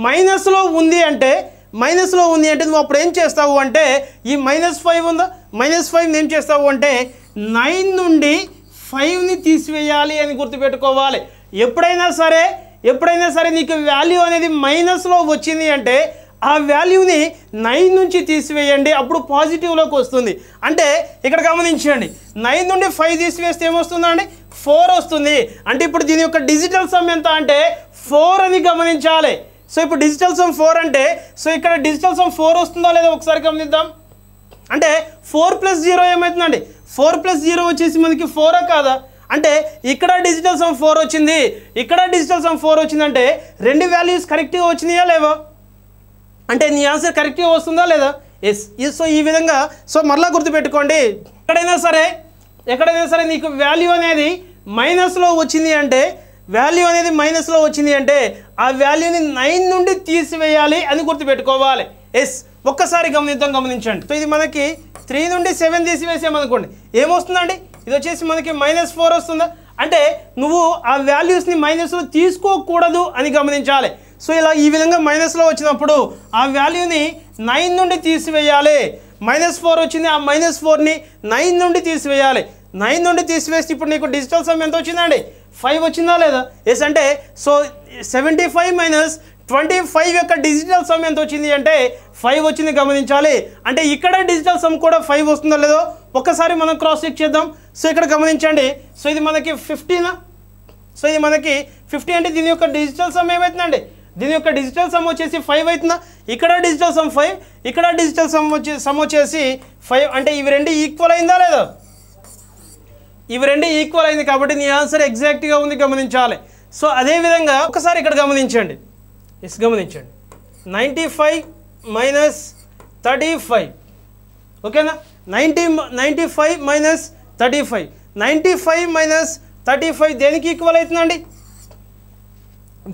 మైనస్లో ఉంది అంటే మైనస్లో ఉంది అంటే నువ్వు అప్పుడు ఏం చేస్తావు అంటే ఈ మైనస్ ఫైవ్ ఉందా మైనస్ ఫైవ్ని ఏం చేస్తావు అంటే నైన్ నుండి ఫైవ్ని తీసివేయాలి అని గుర్తుపెట్టుకోవాలి ఎప్పుడైనా సరే ఎప్పుడైనా సరే నీకు వాల్యూ అనేది మైనస్లో వచ్చింది అంటే ఆ వాల్యూని నైన్ నుంచి తీసివేయండి అప్పుడు పాజిటివ్లోకి వస్తుంది అంటే ఇక్కడ గమనించండి నైన్ నుండి ఫైవ్ తీసివేస్తే ఏమొస్తుందండి ఫోర్ వస్తుంది అంటే ఇప్పుడు దీని యొక్క డిజిటల్ సమ్ ఎంత అంటే ఫోర్ అని గమనించాలి సో ఇప్పుడు డిజిటల్ సమ్ ఫోర్ అంటే సో ఇక్కడ డిజిటల్ సమ్ ఫోర్ వస్తుందో లేదో ఒకసారి గమనిద్దాం అంటే ఫోర్ ప్లస్ జీరో ఏమవుతుందండి ఫోర్ ప్లస్ జీరో వచ్చేసి మనకి ఫోరా కాదా అంటే ఇక్కడ డిజిటల్ సమ్ ఫోర్ వచ్చింది ఇక్కడ డిజిటల్ సమ్ ఫోర్ వచ్చిందంటే రెండు వాల్యూస్ కరెక్ట్గా వచ్చినాయా లేవా అంటే నీ ఆన్సర్ కరెక్ట్గా వస్తుందా లేదా ఎస్ సో ఈ విధంగా సో మరలా గుర్తుపెట్టుకోండి ఎక్కడైనా సరే ఎక్కడైనా సరే నీకు వాల్యూ అనేది మైనస్లో వచ్చింది అంటే వాల్యూ అనేది మైనస్లో వచ్చింది అంటే ఆ వాల్యూని నైన్ నుండి తీసివేయాలి అని గుర్తుపెట్టుకోవాలి ఎస్ ఒక్కసారి గమనిద్దాం గమనించండి సో ఇది మనకి త్రీ నుండి సెవెన్ తీసివేసామనుకోండి ఏమొస్తుందండి ఇది వచ్చేసి మనకి మైనస్ ఫోర్ వస్తుందా అంటే నువ్వు ఆ వాల్యూస్ని మైనస్లో తీసుకోకూడదు అని గమనించాలి సో ఇలా ఈ విధంగా మైనస్లో వచ్చినప్పుడు ఆ వాల్యూని నైన్ నుండి తీసివేయాలి మైనస్ ఫోర్ వచ్చింది ఆ మైనస్ ఫోర్ని నైన్ నుండి తీసివేయాలి నైన్ నుండి తీసివేసి ఇప్పుడు నీకు డిజిటల్ సమ్ ఎంత వచ్చిందండి ఫైవ్ వచ్చిందా లేదా ఎస్ అంటే so seventy five minus twenty five యొక్క డిజిటల్ సమ్ ఎంత వచ్చింది అంటే ఫైవ్ వచ్చింది గమనించాలి అంటే ఇక్కడ డిజిటల్ సమ్ కూడా ఫైవ్ వస్తుందా లేదో ఒక్కసారి మనం క్రాస్ చెక్ చేద్దాం సో ఇక్కడ గమనించండి సో ఇది మనకి ఫిఫ్టీనా సో ఇది మనకి ఫిఫ్టీ అంటే దీని యొక్క డిజిటల్ సమ్ ఏమవుతుందండి దీని యొక్క డిజిటల్ సమ్ వచ్చేసి ఫైవ్ అవుతుందా ఇక్కడ డిజిటల్ సమ్ ఫైవ్ ఇక్కడ డిజిటల్ సమ్ వచ్చే సమ్ వచ్చేసి ఫైవ్ అంటే ఇవి రెండు ఈక్వల్ అయిందా లేదా ఇవి రెండు ఈక్వల్ అయింది కాబట్టి నీ ఆన్సర్ ఎగ్జాక్ట్గా ఉంది గమనించాలి సో అదేవిధంగా ఒకసారి ఇక్కడ గమనించండి ఎస్ గమనించండి ninety five minus thirty five ఓకేనా ninety ninety five minus thirty five ninety five minus thirty five దేనికి ఈక్వల్ అవుతుందండి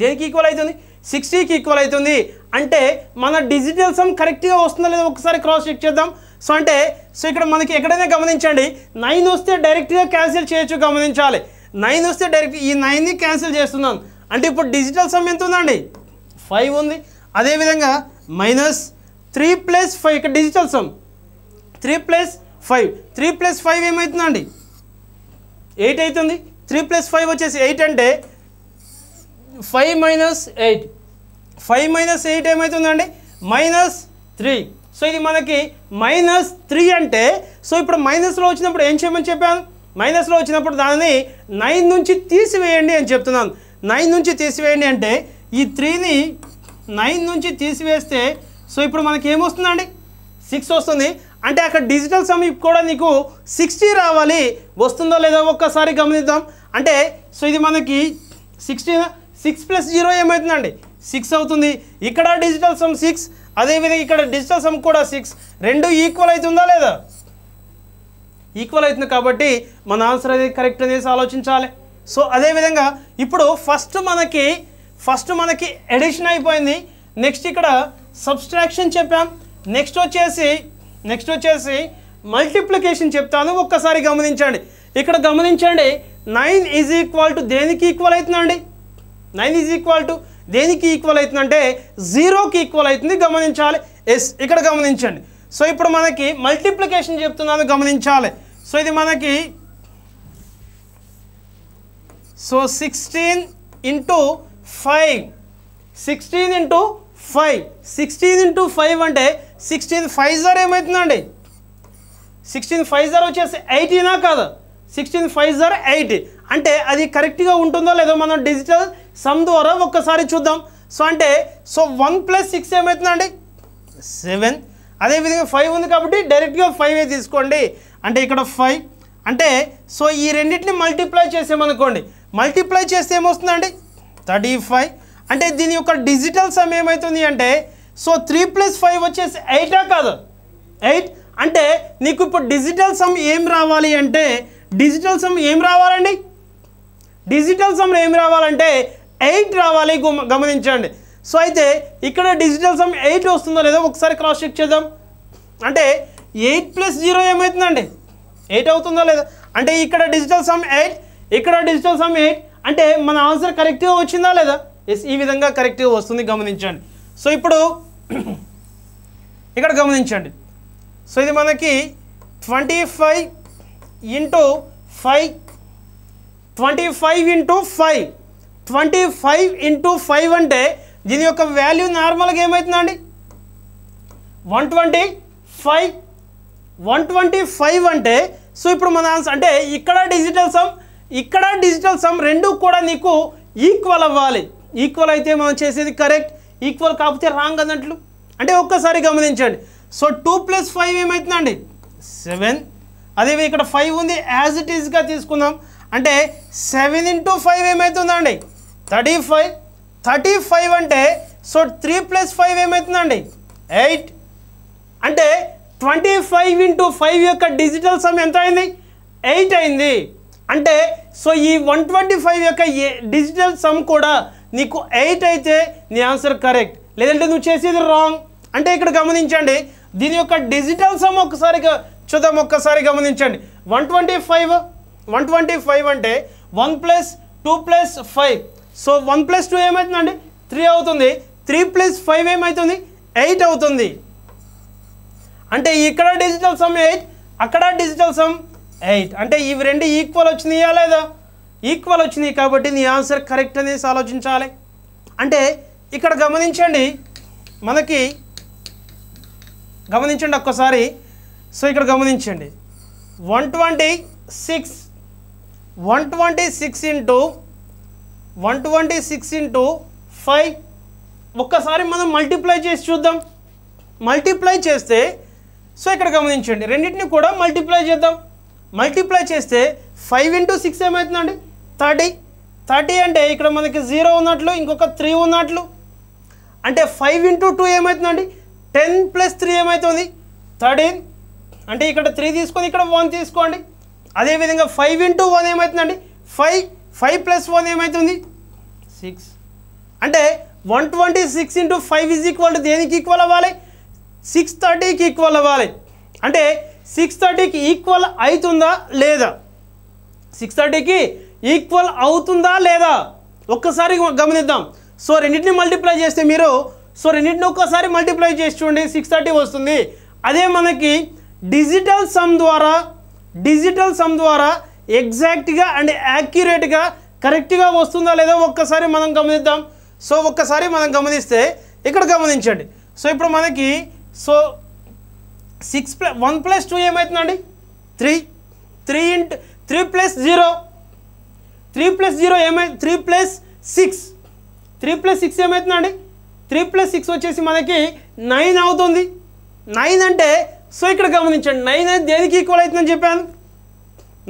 దేనికి ఈక్వల్ అవుతుంది సిక్స్టీకి ఈక్వల్ అవుతుంది అంటే మన డిజిటల్ సమ్ కరెక్ట్గా వస్తుందా లేదా ఒకసారి క్రాస్ చెక్ చేద్దాం సో అంటే సో ఇక్కడ మనకి ఎక్కడైనా గమనించండి నైన్ వస్తే డైరెక్ట్గా క్యాన్సిల్ చేయొచ్చు గమనించాలి నైన్ వస్తే డైరెక్ట్ ఈ నైన్ని క్యాన్సిల్ చేస్తున్నాను అంటే ఇప్పుడు డిజిటల్ సమ్ ఎంత ఉందండి ఫైవ్ ఉంది అదేవిధంగా మైనస్ త్రీ ప్లస్ ఫైవ్ ఇక్కడ digital sum three plus five three plus five ఏమవుతుందండి ఎయిట్ అవుతుంది త్రీ ప్లస్ ఫైవ్ వచ్చేసి ఎయిట్ అంటే five minus eight five minus eight ఏమవుతుందండి మైనస్ త్రీ సో ఇది మనకి మైనస్ త్రీ అంటే సో ఇప్పుడు మైనస్లో వచ్చినప్పుడు ఏం చేయమని చెప్పాను మైనస్లో వచ్చినప్పుడు దానిని నైన్ నుంచి తీసివేయండి అని చెప్తున్నాను నైన్ నుంచి తీసివేయండి అంటే ఈ త్రీని నైన్ నుంచి తీసివేస్తే సో ఇప్పుడు మనకి ఏమొస్తుందండి సిక్స్ వస్తుంది అంటే అక్కడ డిజిటల్ సమ్ కూడా నీకు సిక్స్టీ రావాలి వస్తుందో లేదో ఒక్కసారి గమనిద్దాం అంటే సో ఇది మనకి సిక్స్టీ సిక్స్ ప్లస్ జీరో ఏమవుతుందండి సిక్స్ అవుతుంది ఇక్కడ డిజిటల్ సమ్ సిక్స్ అదేవిధంగా ఇక్కడ డిజిటల్ సమ్ కూడా సిక్స్ రెండు ఈక్వల్ అవుతుందా లేదా ఈక్వల్ అవుతుంది కాబట్టి మన ఆన్సర్ అనేది కరెక్ట్ అనేసి ఆలోచించాలి సో అదేవిధంగా ఇప్పుడు ఫస్ట్ మనకి ఫస్ట్ మనకి ఎడిషన్ అయిపోయింది నెక్స్ట్ ఇక్కడ సబ్స్ట్రాక్షన్ చెప్పాం నెక్స్ట్ వచ్చేసి నెక్స్ట్ వచ్చేసి మల్టిప్లికేషన్ చెప్తాను ఒక్కసారి గమనించండి ఇక్కడ గమనించండి నైన్ ఈజ్ ఈక్వల్ టు దేనికి ఈక్వల్ అవుతుందండి నైన్ ఈజ్ ఈక్వల్ టు దేనికి ఈక్వల్ అవుతుందంటే జీరోకి ఈక్వల్ అవుతుంది గమనించాలి ఎస్ ఇక్కడ గమనించండి సో ఇప్పుడు మనకి మల్టిప్లికేషన్ చెప్తున్నాను గమనించాలి సో ఇది మనకి so sixteen into five sixteen into five sixteen into five అంటే సిక్స్టీన్ ఫైవ్ జార్ ఏమవుతుందండి సిక్స్టీన్ ఫైవ్ జార్ వచ్చేసి ఎయిటీనా కాదు సిక్స్టీన్ ఫైవ్ జార్ ఎయిటీ అంటే అది కరెక్ట్గా ఉంటుందో లేదో మనం డిజిటల్ సమ్ ద్వారా ఒక్కసారి చూద్దాం సో అంటే సో వన్ ప్లస్ సిక్స్ ఏమవుతుందండి సెవెన్ అదేవిధంగా ఫైవ్ ఉంది కాబట్టి డైరెక్ట్గా ఫైవ్ ఏ తీసుకోండి అంటే ఇక్కడ ఫైవ్ అంటే సో ఈ రెండింటిని మల్టిప్లై చేసేమనుకోండి మల్టిప్లై చేస్తే ఏమొస్తుందండి థర్టీ ఫైవ్ అంటే దీని యొక్క డిజిటల్ సమ్ ఏమవుతుంది అంటే సో త్రీ ప్లస్ ఫైవ్ వచ్చేసి ఎయిటా కాదు ఎయిట్ అంటే నీకు ఇప్పుడు డిజిటల్ సమ్ ఏం రావాలి అంటే డిజిటల్ సమ్ ఏం రావాలండి డిజిటల్ సమ్ ఏం రావాలంటే ఎయిట్ రావాలి గమనించండి సో అయితే ఇక్కడ డిజిటల్ సమ్ ఎయిట్ వస్తుందో లేదో ఒకసారి క్రాస్ చెక్ చేద్దాం అంటే ఎయిట్ ప్లస్ జీరో ఏమవుతుందండి ఎయిట్ అవుతుందో లేదో అంటే ఇక్కడ డిజిటల్ సమ్ ఎయిట్ ఇక్కడ డిజిటల్ సమ్ ఎయిట్ అంటే మన ఆన్సర్ కరెక్ట్గా వచ్చిందా లేదా ఎస్ ఈ విధంగా కరెక్ట్గా వస్తుంది గమనించండి సో ఇప్పుడు ఇక్కడ గమనించండి సో ఇది మనకి twenty five into five twenty five into five twenty five into five అంటే దీని యొక్క వాల్యూ నార్మల్గా ఏమవుతుందండి one twenty five one twenty five అంటే సో ఇప్పుడు మన ఆన్సర్ అంటే ఇక్కడ డిజిటల్ సమ్ ఇక్కడ డిజిటల్ సమ్ రెండు కూడా నీకు ఈక్వల్ అవ్వాలి ఈక్వల్ అయితే మనం చేసేది కరెక్ట్ ఈక్వల్ కాకపోతే రాంగ్ అన్నట్లు అంటే ఒక్కసారి గమనించండి సో టూ ప్లస్ ఫైవ్ ఏమవుతుందండి సెవెన్ అదే ఇక్కడ ఫైవ్ ఉంది యాజ్ ఇట్ ఈజ్గా తీసుకుందాం అంటే సెవెన్ ఇంటూ ఫైవ్ ఏమవుతుందండి థర్టీ ఫైవ్ థర్టీ ఫైవ్ అంటే సో త్రీ ప్లస్ ఫైవ్ ఏమవుతుందండి ఎయిట్ అంటే ట్వంటీ ఫైవ్ ఇంటూ ఫైవ్ యొక్క డిజిటల్ సమ్ ఎంత అయింది ఎయిట్ అయింది అంటే సో ఈ వన్ ట్వంటీ ఫైవ్ యొక్క డిజిటల్ సమ్ కూడా నీకు ఎయిట్ అయితే నీ ఆన్సర్ కరెక్ట్ లేదంటే నువ్వు చేసేది రాంగ్ అంటే ఇక్కడ గమనించండి దీని యొక్క డిజిటల్ సమ్ ఒకసారి చూద్దాం ఒక్కసారి గమనించండి one twenty five one twenty five అంటే one plus two plus five so one plus two ఏమవుతుందండి త్రీ అవుతుంది త్రీ ప్లస్ ఫైవ్ ఏమవుతుంది ఎయిట్ అవుతుంది అంటే ఇక్కడ డిజిటల్ సమ్ ఎయిట్ అక్కడ డిజిటల్ సమ్ ఎయిట్ అంటే ఇవి రెండు ఈక్వల్ వచ్చినాయా లేదా ఈక్వల్ వచ్చినాయి కాబట్టి నీ ఆన్సర్ కరెక్ట్ అనేసి ఆలోచించాలి అంటే ఇక్కడ గమనించండి మనకి గమనించండి ఒక్కసారి సో ఇక్కడ గమనించండి one twenty six one twenty six into one twenty six into five ఒక్కసారి మనం మల్టిప్లై చేసి చూద్దాం మల్టిప్లై చేస్తే సో ఇక్కడ గమనించండి రెండింటిని కూడా మల్టిప్లై చేద్దాం మల్టిప్లై చేస్తే ఫైవ్ ఇంటూ సిక్స్ ఏమవుతుందండి థర్టీ థర్టీ అంటే ఇక్కడ మనకి జీరో ఉన్నట్లు ఇంకొక త్రీ ఉన్నట్లు అంటే ఫైవ్ ఇంటూ టూ ఏమవుతుందండి టెన్ ప్లస్ త్రీ ఏమవుతుంది థర్టీన్ అంటే ఇక్కడ త్రీ తీసుకొని ఇక్కడ వన్ తీసుకోండి అదేవిధంగా ఫైవ్ ఇంటూ వన్ ఏమవుతుందండి ఫైవ్ ఫైవ్ ప్లస్ వన్ ఏమవుతుంది సిక్స్ అంటే one twenty six into five is equal to దేనికి ఈక్వల్ అవ్వాలి సిక్స్ థర్టీకి ఈక్వల్ అవ్వాలి అంటే సిక్స్ థర్టీకి ఈక్వల్ అవుతుందా లేదా సిక్స్ థర్టీకి ఈక్వల్ అవుతుందా లేదా ఒక్కసారి గమనిద్దాం సో రెండింటిని మల్టిప్లై చేస్తే మీరు సో రెండింటిని ఒక్కసారి మల్టిప్లై చేసి చూడండి సిక్స్ థర్టీ వస్తుంది అదే మనకి డిజిటల్ సమ్ ద్వారా డిజిటల్ సమ్ ద్వారా ఎగ్జాక్ట్గా అండ్ యాక్యురేట్గా కరెక్ట్గా వస్తుందా లేదో ఒక్కసారి మనం గమనిద్దాం సో ఒక్కసారి మనం గమనిస్తే ఇక్కడ గమనించండి సో ఇప్పుడు మనకి so six plus one plus two ఏమవుతుందండి three three into three plus zero three plus zero ఏమై three plus six three plus six ఏమవుతుందండి త్రీ ప్లస్ సిక్స్ వచ్చేసి మనకి నైన్ అవుతుంది నైన్ అంటే సో ఇక్కడ గమనించండి నైన్ అయితే దేనికి ఈక్వల్ అవుతుందని చెప్పాను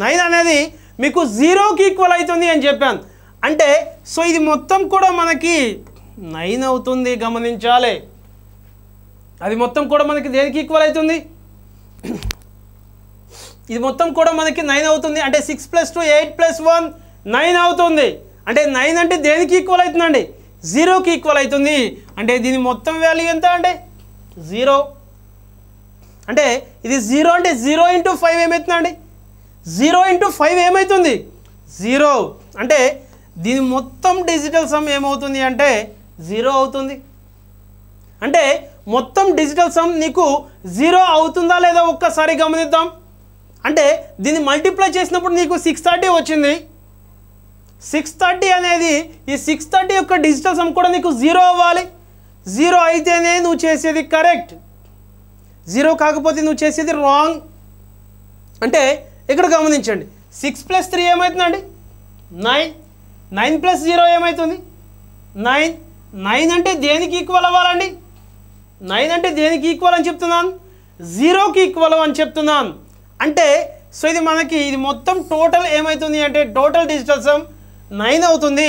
నైన్ అనేది మీకు జీరోకి ఈక్వల్ అవుతుంది అని చెప్పాను అంటే సో ఇది మొత్తం కూడా మనకి నైన్ అవుతుంది గమనించాలి అది మొత్తం కూడా మనకి దేనికి ఈక్వల్ అవుతుంది ఇది మొత్తం కూడా మనకి నైన్ అవుతుంది అంటే six plus two eight plus one nine అవుతుంది అంటే నైన్ అంటే దేనికి ఈక్వల్ అవుతుందండి జీరోకి ఈక్వల్ అవుతుంది అంటే దీని మొత్తం వాల్యూ ఎంత అండి జీరో అంటే ఇది జీరో అంటే జీరో ఇంటూ ఫైవ్ ఏమవుతుందండి జీరో ఇంటూ ఫైవ్ ఏమవుతుంది జీరో అంటే దీని మొత్తం డిజిటల్ సమ్ ఏమవుతుంది అంటే జీరో అవుతుంది అంటే మొత్తం డిజిటల్ సమ్ నీకు జీరో అవుతుందా లేదా ఒక్కసారి గమనిద్దాం అంటే దీన్ని మల్టిప్లై చేసినప్పుడు నీకు సిక్స్ థర్టీ వచ్చింది సిక్స్ థర్టీ అనేది ఈ సిక్స్ థర్టీ యొక్క డిజిటల్ సమ్ కూడా నీకు జీరో అవ్వాలి జీరో అయితేనే నువ్వు చేసేది కరెక్ట్ జీరో కాకపోతే నువ్వు చేసేది రాంగ్ అంటే ఇక్కడ గమనించండి సిక్స్ ప్లస్ త్రీ ఏమవుతుందండి నైన్ నైన్ ప్లస్ జీరో ఏమవుతుంది నైన్ నైన్ అంటే దేనికి ఈక్వల్ అవ్వాలండి నైన్ అంటే దేనికి ఈక్వల్ అని చెప్తున్నాను జీరోకి ఈక్వల్ అని చెప్తున్నాను అంటే సో ఇది మనకి ఇది మొత్తం టోటల్ ఏమవుతుంది అంటే టోటల్ డిజిటల్ సమ్ నైన్ అవుతుంది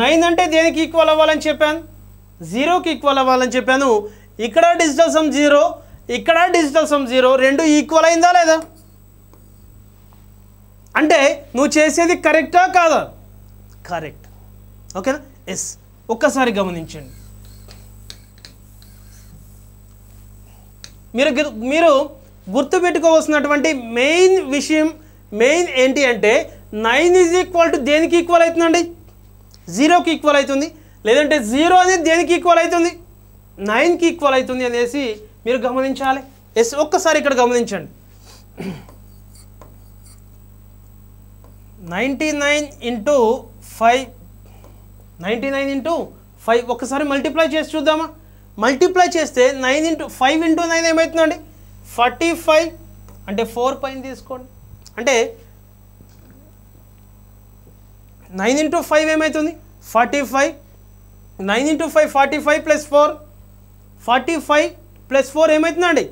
నైన్ అంటే దేనికి ఈక్వల్ అవ్వాలని చెప్పాను జీరోకి ఈక్వల్ అవ్వాలని చెప్పాను ఇక్కడ డిజిటల్ సమ్ జీరో ఇక్కడ డిజిటల్ సమ్ జీరో రెండు ఈక్వల్ అయిందా లేదా అంటే నువ్వు చేసేది కరెక్టా కాదా కరెక్ట్ ఓకేనా ఎస్ ఒక్కసారి గమనించండి మీరు మీరు గుర్తుపెట్టుకోవాల్సినటువంటి మెయిన్ విషయం మెయిన్ ఏంటి అంటే నైన్ ఈజ్ ఈక్వల్ టు దేనికి ఈక్వల్ అవుతుందండి జీరోకి ఈక్వల్ అవుతుంది లేదంటే జీరో అనేది దేనికి ఈక్వల్ అవుతుంది నైన్కి ఈక్వల్ అవుతుంది అనేసి మీరు గమనించాలి ఎస్ ఒక్కసారి ఇక్కడ గమనించండి ninety nine into five ninety nine into five ఒకసారి మల్టిప్లై చేసి చూద్దామా మల్టిప్లై చేస్తే nine into five into nine ఏమవుతుందండి ఫార్టీ ఫైవ్ అంటే ఫోర్ పైన తీసుకోండి అంటే నైన్ ఇంటూ ఫైవ్ ఏమవుతుంది forty five nine into five forty five plus four forty five plus four ఏమవుతుందండి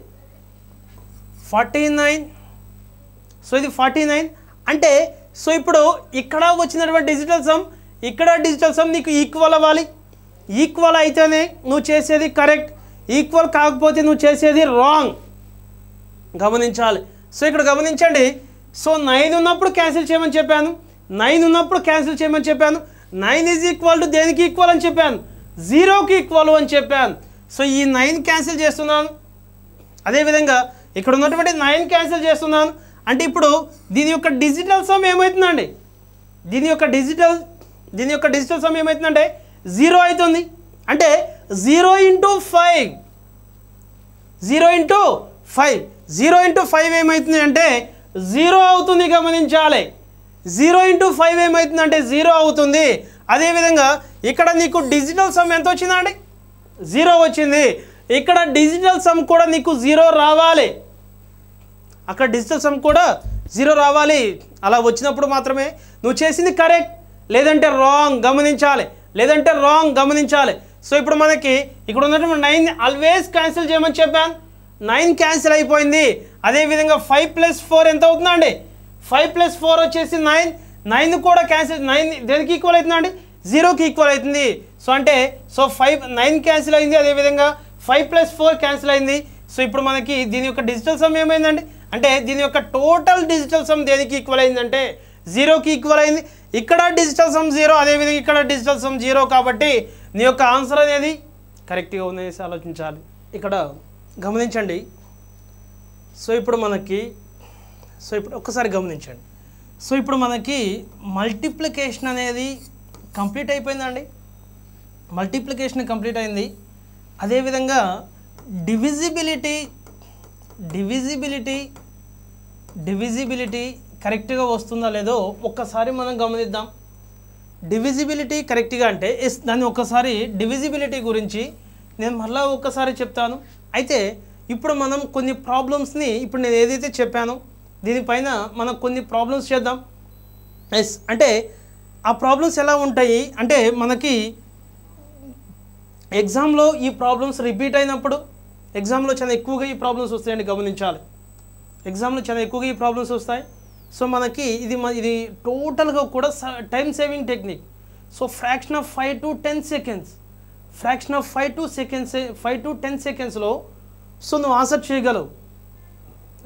ఫార్టీ నైన్ సో ఇది ఫార్టీ నైన్ అంటే సో ఇప్పుడు ఇక్కడ వచ్చినటువంటి డిజిటల్ సమ్ ఇక్కడ డిజిటల్ సమ్ నీకు ఈక్వల్ అవ్వాలి ఈక్వల్ అయితేనే నువ్వు చేసేది కరెక్ట్ ఈక్వల్ కాకపోతే నువ్వు చేసేది రాంగ్ గమనించాలి సో ఇక్కడ గమనించండి సో నైన్ ఉన్నప్పుడు క్యాన్సిల్ చేయమని చెప్పాను నైన్ ఉన్నప్పుడు క్యాన్సిల్ చేయమని చెప్పాను నైన్ ఈజ్ ఈక్వల్ టు దేనికి ఈక్వల్ అని చెప్పాను జీరోకి ఈక్వల్ అని చెప్పాను సో ఈ నైన్ క్యాన్సిల్ చేస్తున్నాను అదేవిధంగా ఇక్కడ ఉన్నటువంటి నైన్ క్యాన్సిల్ చేస్తున్నాను అంటే ఇప్పుడు దీని యొక్క డిజిటల్ సమ్ ఏమవుతుందండి దీని యొక్క డిజిటల్ దీని యొక్క డిజిటల్ సమ్ ఏమవుతుందంటే జీరో అవుతుంది అంటే zero into five zero into five zero into five ఏమవుతుంది అంటే జీరో అవుతుంది గమనించాలి జీరో ఇంటూ ఫైవ్ ఏమవుతుందంటే జీరో అవుతుంది అదేవిధంగా ఇక్కడ నీకు డిజిటల్ సమ్ ఎంత వచ్చిందండి జీరో వచ్చింది ఇక్కడ డిజిటల్ సమ్ కూడా నీకు జీరో రావాలి అక్కడ డిజిటల్ సమ్ కూడా జీరో రావాలి అలా వచ్చినప్పుడు మాత్రమే నువ్వు చేసింది కరెక్ట్ లేదంటే రాంగ్ గమనించాలి లేదంటే రాంగ్ గమనించాలి సో ఇప్పుడు మనకి ఇక్కడ ఉన్నటువంటి నైన్ ఆల్వేస్ క్యాన్సిల్ చేయమని చెప్పాను నైన్ క్యాన్సిల్ అయిపోయింది అదేవిధంగా ఫైవ్ ప్లస్ ఫోర్ ఎంత అవుతుందండి ఫైవ్ ప్లస్ ఫోర్ వచ్చేసి నైన్ నైన్ కూడా క్యాన్సిల్ నైన్ దేనికి ఈక్వల్ అవుతుందండి జీరోకి ఈక్వల్ అవుతుంది సో అంటే సో ఫైవ్ నైన్ క్యాన్సిల్ అయింది అదేవిధంగా ఫైవ్ ప్లస్ ఫోర్ క్యాన్సిల్ అయింది సో ఇప్పుడు మనకి దీని యొక్క డిజిటల్ సమయం ఏమైందండి అంటే దీని యొక్క టోటల్ డిజిటల్ సమ్ దేనికి ఈక్వల్ అయిందంటే జీరోకి ఈక్వల్ అయింది ఇక్కడ డిజిటల్ సమ్ జీరో అదేవిధంగా ఇక్కడ డిజిటల్ సమ్ జీరో కాబట్టి నీ యొక్క ఆన్సర్ అనేది కరెక్ట్గా ఉందనేసి ఆలోచించాలి ఇక్కడ గమనించండి సో ఇప్పుడు మనకి సో ఇప్పుడు ఒక్కసారి గమనించండి సో ఇప్పుడు మనకి మల్టిప్లికేషన్ అనేది కంప్లీట్ అయిపోయిందండి మల్టిప్లికేషన్ కంప్లీట్ అయింది అదేవిధంగా డివిజిబిలిటీ డివిజిబిలిటీ డివిజిబిలిటీ కరెక్ట్గా వస్తుందా లేదో ఒక్కసారి మనం గమనిద్దాం డివిజిబిలిటీ కరెక్ట్గా అంటే ఎస్ దాన్ని ఒక్కసారి డివిజిబిలిటీ గురించి నేను మళ్ళీ ఒక్కసారి చెప్తాను అయితే ఇప్పుడు మనం కొన్ని ప్రాబ్లమ్స్ని ఇప్పుడు నేను ఏదైతే చెప్పానో దీనిపైన మనం కొన్ని ప్రాబ్లమ్స్ చేద్దాం ఎస్ అంటే ఆ ప్రాబ్లమ్స్ ఎలా ఉంటాయి అంటే మనకి ఎగ్జామ్లో ఈ ప్రాబ్లమ్స్ రిపీట్ అయినప్పుడు ఎగ్జామ్లో చాలా ఎక్కువగా ఈ ప్రాబ్లమ్స్ వస్తాయండి గమనించాలి ఎగ్జామ్లో చాలా ఎక్కువగా ఈ ప్రాబ్లమ్స్ వస్తాయి సో మనకి ఇది ఇది టోటల్గా కూడా time saving technique so fraction of five to ten seconds fraction of five to seconds five to ten సెకండ్స్లో సో నువ్వు ఆన్సర్ చేయగలవు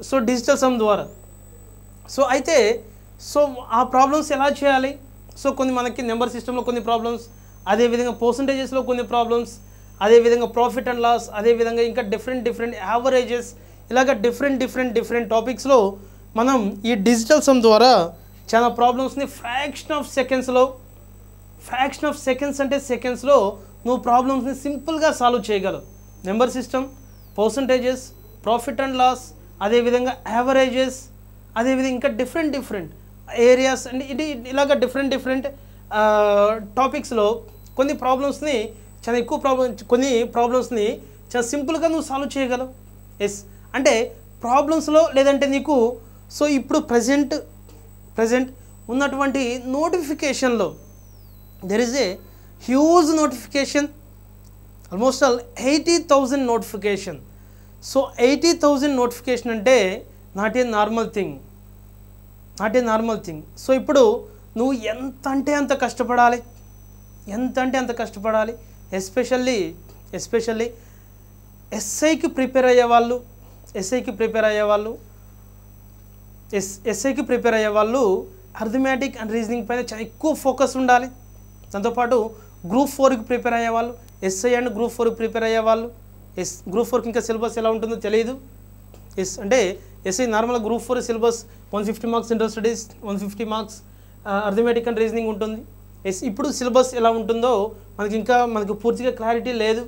సో డిజిటల్ సమ్ ద్వారా సో అయితే సో ఆ ప్రాబ్లమ్స్ ఎలా చేయాలి సో కొన్ని మనకి నెంబర్ సిస్టంలో కొన్ని ప్రాబ్లమ్స్ అదేవిధంగా పర్సంటేజెస్లో కొన్ని ప్రాబ్లమ్స్ అదేవిధంగా ప్రాఫిట్ అండ్ లాస్ అదేవిధంగా ఇంకా డిఫరెంట్ డిఫరెంట్ యావరేజెస్ ఇలాగ డిఫరెంట్ డిఫరెంట్ డిఫరెంట్ టాపిక్స్లో మనం ఈ డిజిటల్ సమ్ ద్వారా చాలా ప్రాబ్లమ్స్ని ఫ్రాక్షన్ ఆఫ్ సెకండ్స్లో ఫ్రాక్షన్ ఆఫ్ సెకండ్స్ అంటే సెకండ్స్లో నువ్వు ప్రాబ్లమ్స్ని సింపుల్గా సాల్వ్ చేయగలవు number system percentages profit and loss అదేవిధంగా యావరేజెస్ అదేవిధంగా ఇంకా డిఫరెంట్ డిఫరెంట్ ఏరియాస్ అండ్ ఇది ఇలాగ డిఫరెంట్ డిఫరెంట్ టాపిక్స్లో కొన్ని ప్రాబ్లమ్స్ని చాలా ఎక్కువ ప్రాబ్లమ్ కొన్ని ప్రాబ్లమ్స్ని చాలా సింపుల్గా నువ్వు సాల్వ్ చేయగలవు ఎస్ అంటే ప్రాబ్లమ్స్లో లేదంటే నీకు సో ఇప్పుడు ప్రజెంట్ ప్రజెంట్ ఉన్నటువంటి నోటిఫికేషన్లో there is a huge notification almost all eighty thousand notification so eighty thousand notification అంటే not a normal thing not a normal thing so ఇప్పుడు నువ్వు ఎంత అంటే అంత కష్టపడాలి ఎంత అంటే అంత కష్టపడాలి ఎస్పెషల్లీ ఎస్పెషల్లీ ఎస్ఐకి ప్రిపేర్ అయ్యేవాళ్ళు ఎస్ఐకి ప్రిపేర్ అయ్యేవాళ్ళు ఎస్ ఎస్ఐకి ప్రిపేర్ అయ్యేవాళ్ళు అర్థమేటిక్ అండ్ రీజనింగ్ పైన చాలా ఎక్కువ ఫోకస్ ఉండాలి దాంతోపాటు గ్రూప్ ఫోర్కి ప్రిపేర్ అయ్యేవాళ్ళు ఎస్ఐ అండ్ గ్రూప్ ఫోర్కి ప్రిపేర్ అయ్యేవాళ్ళు ఎస్ గ్రూప్ ఫోర్కి ఇంకా సిలబస్ ఎలా ఉంటుందో తెలియదు ఎస్ అంటే SI normal group four syllabus one fifty marks inter studies one fifty marks arithmetic and reasoning ఉంటుంది ఎస్ ఇప్పుడు సిలబస్ ఎలా ఉంటుందో మనకి ఇంకా మనకు పూర్తిగా క్లారిటీ లేదు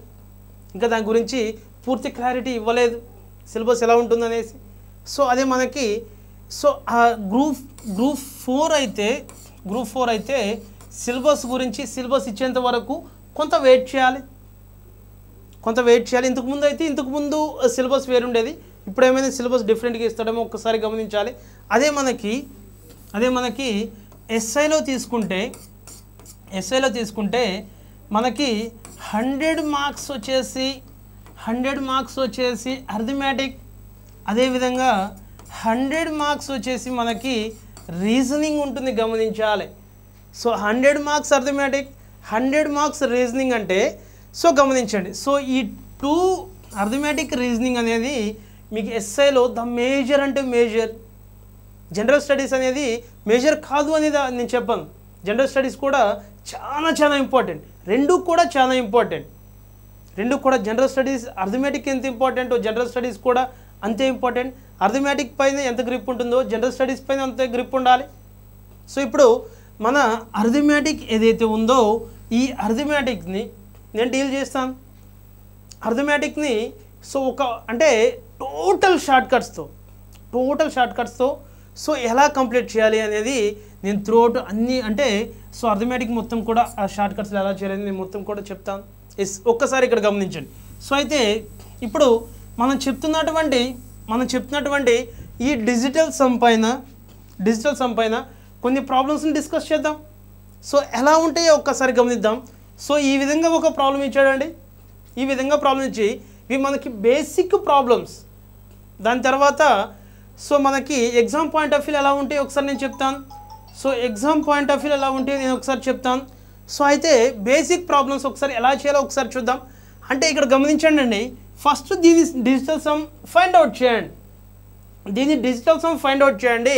ఇంకా దాని గురించి పూర్తి క్లారిటీ ఇవ్వలేదు సిలబస్ ఎలా ఉంటుందనేసి సో అదే మనకి సో గ్రూప్ గ్రూప్ ఫోర్ అయితే గ్రూప్ ఫోర్ అయితే సిలబస్ గురించి సిలబస్ ఇచ్చేంత వరకు కొంత వెయిట్ చేయాలి కొంత వెయిట్ చేయాలి ఇంతకుముందు అయితే ఇంతకుముందు సిలబస్ వేరుండేది ఇప్పుడు ఏమైనా సిలబస్ డిఫరెంట్గా ఇస్తాడేమో ఒక్కసారి గమనించాలి అదే మనకి అదే మనకి ఎస్ఐలో తీసుకుంటే ఎస్ఏలో తీసుకుంటే మనకి హండ్రెడ్ మార్క్స్ వచ్చేసి హండ్రెడ్ మార్క్స్ వచ్చేసి అర్థమేటిక్ అదేవిధంగా హండ్రెడ్ మార్క్స్ వచ్చేసి మనకి రీజనింగ్ ఉంటుంది గమనించాలి so hundred marks arithmetic hundred marks reasoning అంటే సో గమనించండి సో ఈ టూ అర్థమెటిక్ రీజనింగ్ అనేది మీకు ఎస్ఐలో ద మేజర్ అంటే మేజర్ జనరల్ స్టడీస్ అనేది మేజర్ కాదు అనేది నేను చెప్పాను జనరల్ స్టడీస్ కూడా చాలా చాలా ఇంపార్టెంట్ రెండు కూడా చాలా ఇంపార్టెంట్ రెండు కూడా జనరల్ స్టడీస్ అర్థమెటిక్ ఎంత ఇంపార్టెంటో జనరల్ స్టడీస్ కూడా అంతే ఇంపార్టెంట్ అర్థమెటిక్ పైన ఎంత గ్రిప్ ఉంటుందో జనరల్ స్టడీస్ పైన అంతే గ్రిప్ ఉండాలి సో ఇప్పుడు మన అర్థమెటిక్ ఏదైతే ఉందో ఈ అర్థమెటిక్ని నేను డీల్ చేస్తాను అర్థమెటిక్ని సో ఒక అంటే టోటల్ షార్ట్ కట్స్తో టోటల్ షార్ట్ కట్స్తో సో ఎలా కంప్లీట్ చేయాలి అనేది నేను త్రూఅవుట్ అన్నీ అంటే సో అర్థమేటిక్ మొత్తం కూడా ఆ షార్ట్ కట్స్లో ఎలా చేయాలని నేను మొత్తం కూడా చెప్తాను ఎస్ ఒక్కసారి ఇక్కడ గమనించండి సో అయితే ఇప్పుడు మనం చెప్తున్నటువంటి మనం చెప్తున్నటువంటి ఈ డిజిటల్ సమ్ పైన డిజిటల్ సమ్ పైన కొన్ని ప్రాబ్లమ్స్ని డిస్కస్ చేద్దాం సో ఎలా ఉంటాయో ఒక్కసారి గమనిద్దాం సో ఈ విధంగా ఒక ప్రాబ్లం ఇచ్చాడండి ఈ విధంగా ప్రాబ్లం ఇచ్చి ఇవి మనకి బేసిక్ ప్రాబ్లమ్స్ దాని తర్వాత సో మనకి ఎగ్జామ్ పాయింట్ ఆఫ్ వ్యూ ఎలా ఉంటాయి ఒకసారి నేను చెప్తాను so exam point of view ఎలా ఉంటుంది నేను ఒకసారి చెప్తాను సో అయితే బేసిక్ ప్రాబ్లమ్స్ ఒకసారి ఎలా చేయాలో ఒకసారి చూద్దాం అంటే ఇక్కడ గమనించండి అండి ఫస్ట్ దీని డిజిటల్ సమ్ ఫైండ్ అవుట్ చేయండి దీన్ని డిజిటల్ సమ్ ఫైండ్ అవుట్ చేయండి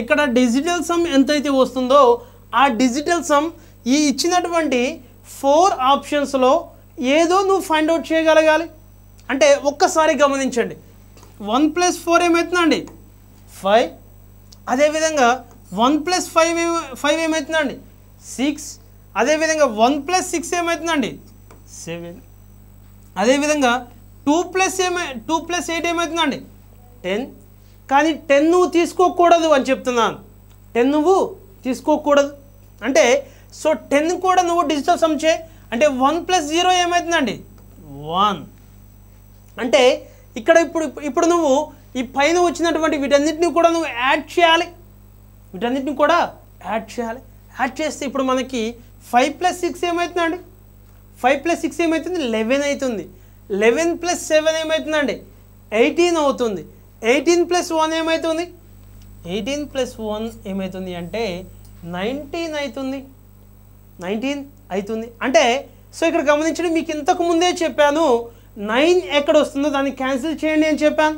ఇక్కడ డిజిటల్ సమ్ ఎంతైతే వస్తుందో ఆ డిజిటల్ సమ్ ఈ ఇచ్చినటువంటి ఫోర్ ఆప్షన్స్లో ఏదో నువ్వు ఫైండ్ అవుట్ చేయగలగాలి అంటే ఒక్కసారి గమనించండి వన్ ప్లస్ ఫోర్ ఏమవుతుందండి ఫైవ్ అదేవిధంగా వన్ ప్లస్ ఫైవ్ ఫైవ్ ఏమవుతుందండి సిక్స్ అదేవిధంగా వన్ ప్లస్ సిక్స్ ఏమవుతుందండి సెవెన్ అదేవిధంగా టూ ప్లస్ ఏమై టూ ప్లస్ ఎయిట్ ఏమవుతుందండి టెన్ కానీ టెన్ నువ్వు తీసుకోకూడదు అని చెప్తున్నాను టెన్ నువ్వు తీసుకోకూడదు అంటే సో టెన్ కూడా నువ్వు డిజిటల్ సమ్ చే అంటే వన్ ప్లస్ జీరో ఏమవుతుందండి వన్ అంటే ఇక్కడ ఇప్పుడు ఇప్పుడు నువ్వు ఈ పైన వచ్చినటువంటి వీటన్నిటిని కూడా నువ్వు యాడ్ చేయాలి వీటన్నిటిని కూడా యాడ్ చేయాలి యాడ్ చేస్తే ఇప్పుడు మనకి ఫైవ్ ప్లస్ సిక్స్ ఏమవుతుందండి ఫైవ్ ప్లస్ సిక్స్ ఏమవుతుంది లెవెన్ అవుతుంది లెవెన్ ప్లస్ సెవెన్ ఏమవుతుందండి ఎయిటీన్ అవుతుంది ఎయిటీన్ ప్లస్ వన్ ఏమవుతుంది ఎయిటీన్ ప్లస్ వన్ ఏమవుతుంది అంటే నైన్టీన్ అవుతుంది నైన్టీన్ అవుతుంది అంటే సో ఇక్కడ గమనించండి మీకు ఇంతకు ముందే చెప్పాను నైన్ ఎక్కడ వస్తుందో దాన్ని క్యాన్సిల్ చేయండి అని చెప్పాను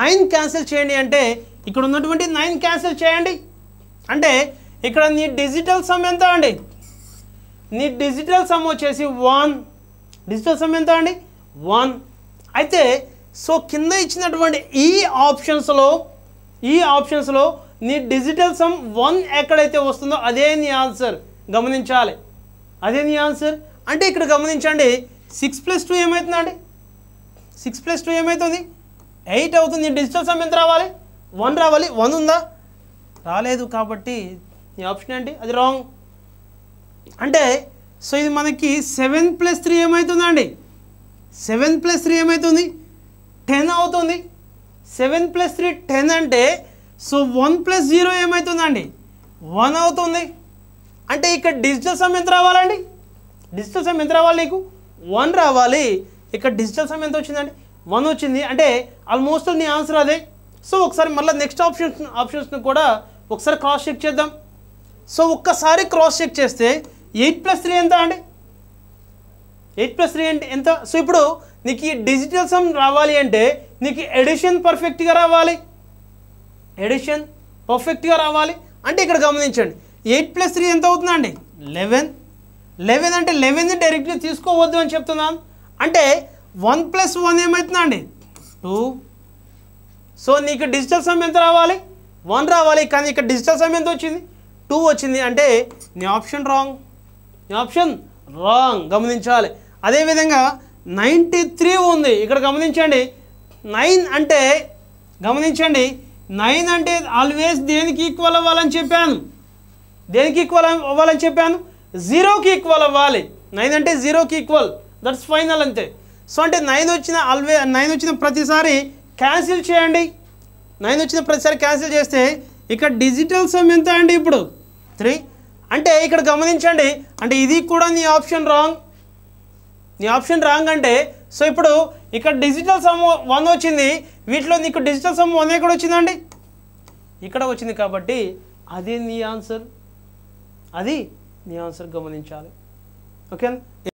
నైన్ క్యాన్సిల్ చేయండి అంటే ఇక్కడ ఉన్నటువంటి నైన్ క్యాన్సిల్ చేయండి అంటే ఇక్కడ నీ డిజిటల్ సమ్ ఎంత అండి నీ డిజిటల్ సమ్ వచ్చేసి వన్ డిజిటల్ సమ్ ఎంత అండి వన్ అయితే సో కింద ఇచ్చినటువంటి ఈ ఆప్షన్స్లో ఈ ఆప్షన్స్లో నీ డిజిటల్ సమ్ వన్ ఎక్కడైతే వస్తుందో అదే నీ ఆన్సర్ గమనించాలి అదే నీ ఆన్సర్ అంటే ఇక్కడ గమనించండి సిక్స్ ప్లస్ టూ ఏమవుతుందండి సిక్స్ ప్లస్ టూ ఏమవుతుంది ఎయిట్ అవుతుంది డిజిటల్ సమ్ ఎంత రావాలి వన్ రావాలి వన్ ఉందా రాలేదు కాబట్టి ఈ ఆప్షన్ ఏంటి అది రాంగ్ అంటే సో ఇది మనకి సెవెన్ ప్లస్ త్రీ ఏమవుతుందండి సెవెన్ ప్లస్ త్రీ ఏమవుతుంది టెన్ అవుతుంది సెవెన్ ప్లస్ త్రీ టెన్ అంటే సో వన్ ప్లస్ జీరో ఏమవుతుందండి వన్ అవుతుంది అంటే ఇక్కడ డిజిటల్ సమ్ ఎంత రావాలండి డిజిటల్ సమ్ ఎంత రావాలి నీకు వన్ రావాలి ఇక్కడ డిజిటల్ సమ్ ఎంత వచ్చిందండి వన్ వచ్చింది అంటే ఆల్మోస్ట్ నీ ఆన్సర్ అదే సో ఒకసారి మళ్ళీ నెక్స్ట్ ఆప్షన్స్ ఆప్షన్స్ను కూడా ఒకసారి క్రాస్ చెక్ చేద్దాం సో ఒక్కసారి క్రాస్ చెక్ చేస్తే ఎయిట్ ప్లస్ త్రీ ఎంత అండి ఎయిట్ ప్లస్ త్రీ అంటే ఎంత సో ఇప్పుడు నీకు డిజిటల్ సమ్ రావాలి అంటే నీకు ఎడిషన్ పర్ఫెక్ట్గా రావాలి ఎడిషన్ పర్ఫెక్ట్గా రావాలి అంటే ఇక్కడ గమనించండి ఎయిట్ ప్లస్ త్రీ ఎంత అవుతుందండి లెవెన్ లెవెన్ అంటే లెవెన్ డైరెక్ట్గా తీసుకోవద్దు అని చెప్తున్నాను అంటే వన్ ప్లస్ వన్ ఏమవుతుందండి టూ సో నీకు డిజిటల్ సమ్ ఎంత రావాలి వన్ రావాలి కానీ ఇక్కడ డిజిటల్ సమ్ ఎంత వచ్చింది టూ వచ్చింది అంటే నీ ఆప్షన్ రాంగ్ నీ ఆప్షన్ రాంగ్ గమనించాలి అదేవిధంగా నైంటీ త్రీ ఉంది ఇక్కడ గమనించండి నైన్ అంటే గమనించండి నైన్ అంటే ఆల్వేస్ దేనికి ఈక్వల్ అవ్వాలని చెప్పాను దేనికి ఈక్వల్ అవ్వాలని చెప్పాను జీరోకి ఈక్వల్ అవ్వాలి నైన్ అంటే జీరోకి ఈక్వల్ దట్స్ ఫైనల్ అంతే సో అంటే నైన్ వచ్చిన ఆల్వే నైన్ వచ్చిన ప్రతిసారి క్యాన్సిల్ చేయండి నైన్ వచ్చిన ప్రతిసారి క్యాన్సిల్ చేస్తే ఇక్కడ డిజిటల్ సమ్ ఎంత అండి ఇప్పుడు త్రీ అంటే ఇక్కడ గమనించండి అంటే ఇది కూడా నీ ఆప్షన్ రాంగ్ నీ ఆప్షన్ రాంగ్ అంటే సో ఇప్పుడు ఇక్కడ డిజిటల్ సమ్ వన్ వచ్చింది వీటిలో నీకు డిజిటల్ సమ్ వన్ ఎక్కడ వచ్చిందండి ఇక్కడ వచ్చింది కాబట్టి అదే నీ ఆన్సర్ అది నీ ఆన్సర్ గమనించాలి ఓకే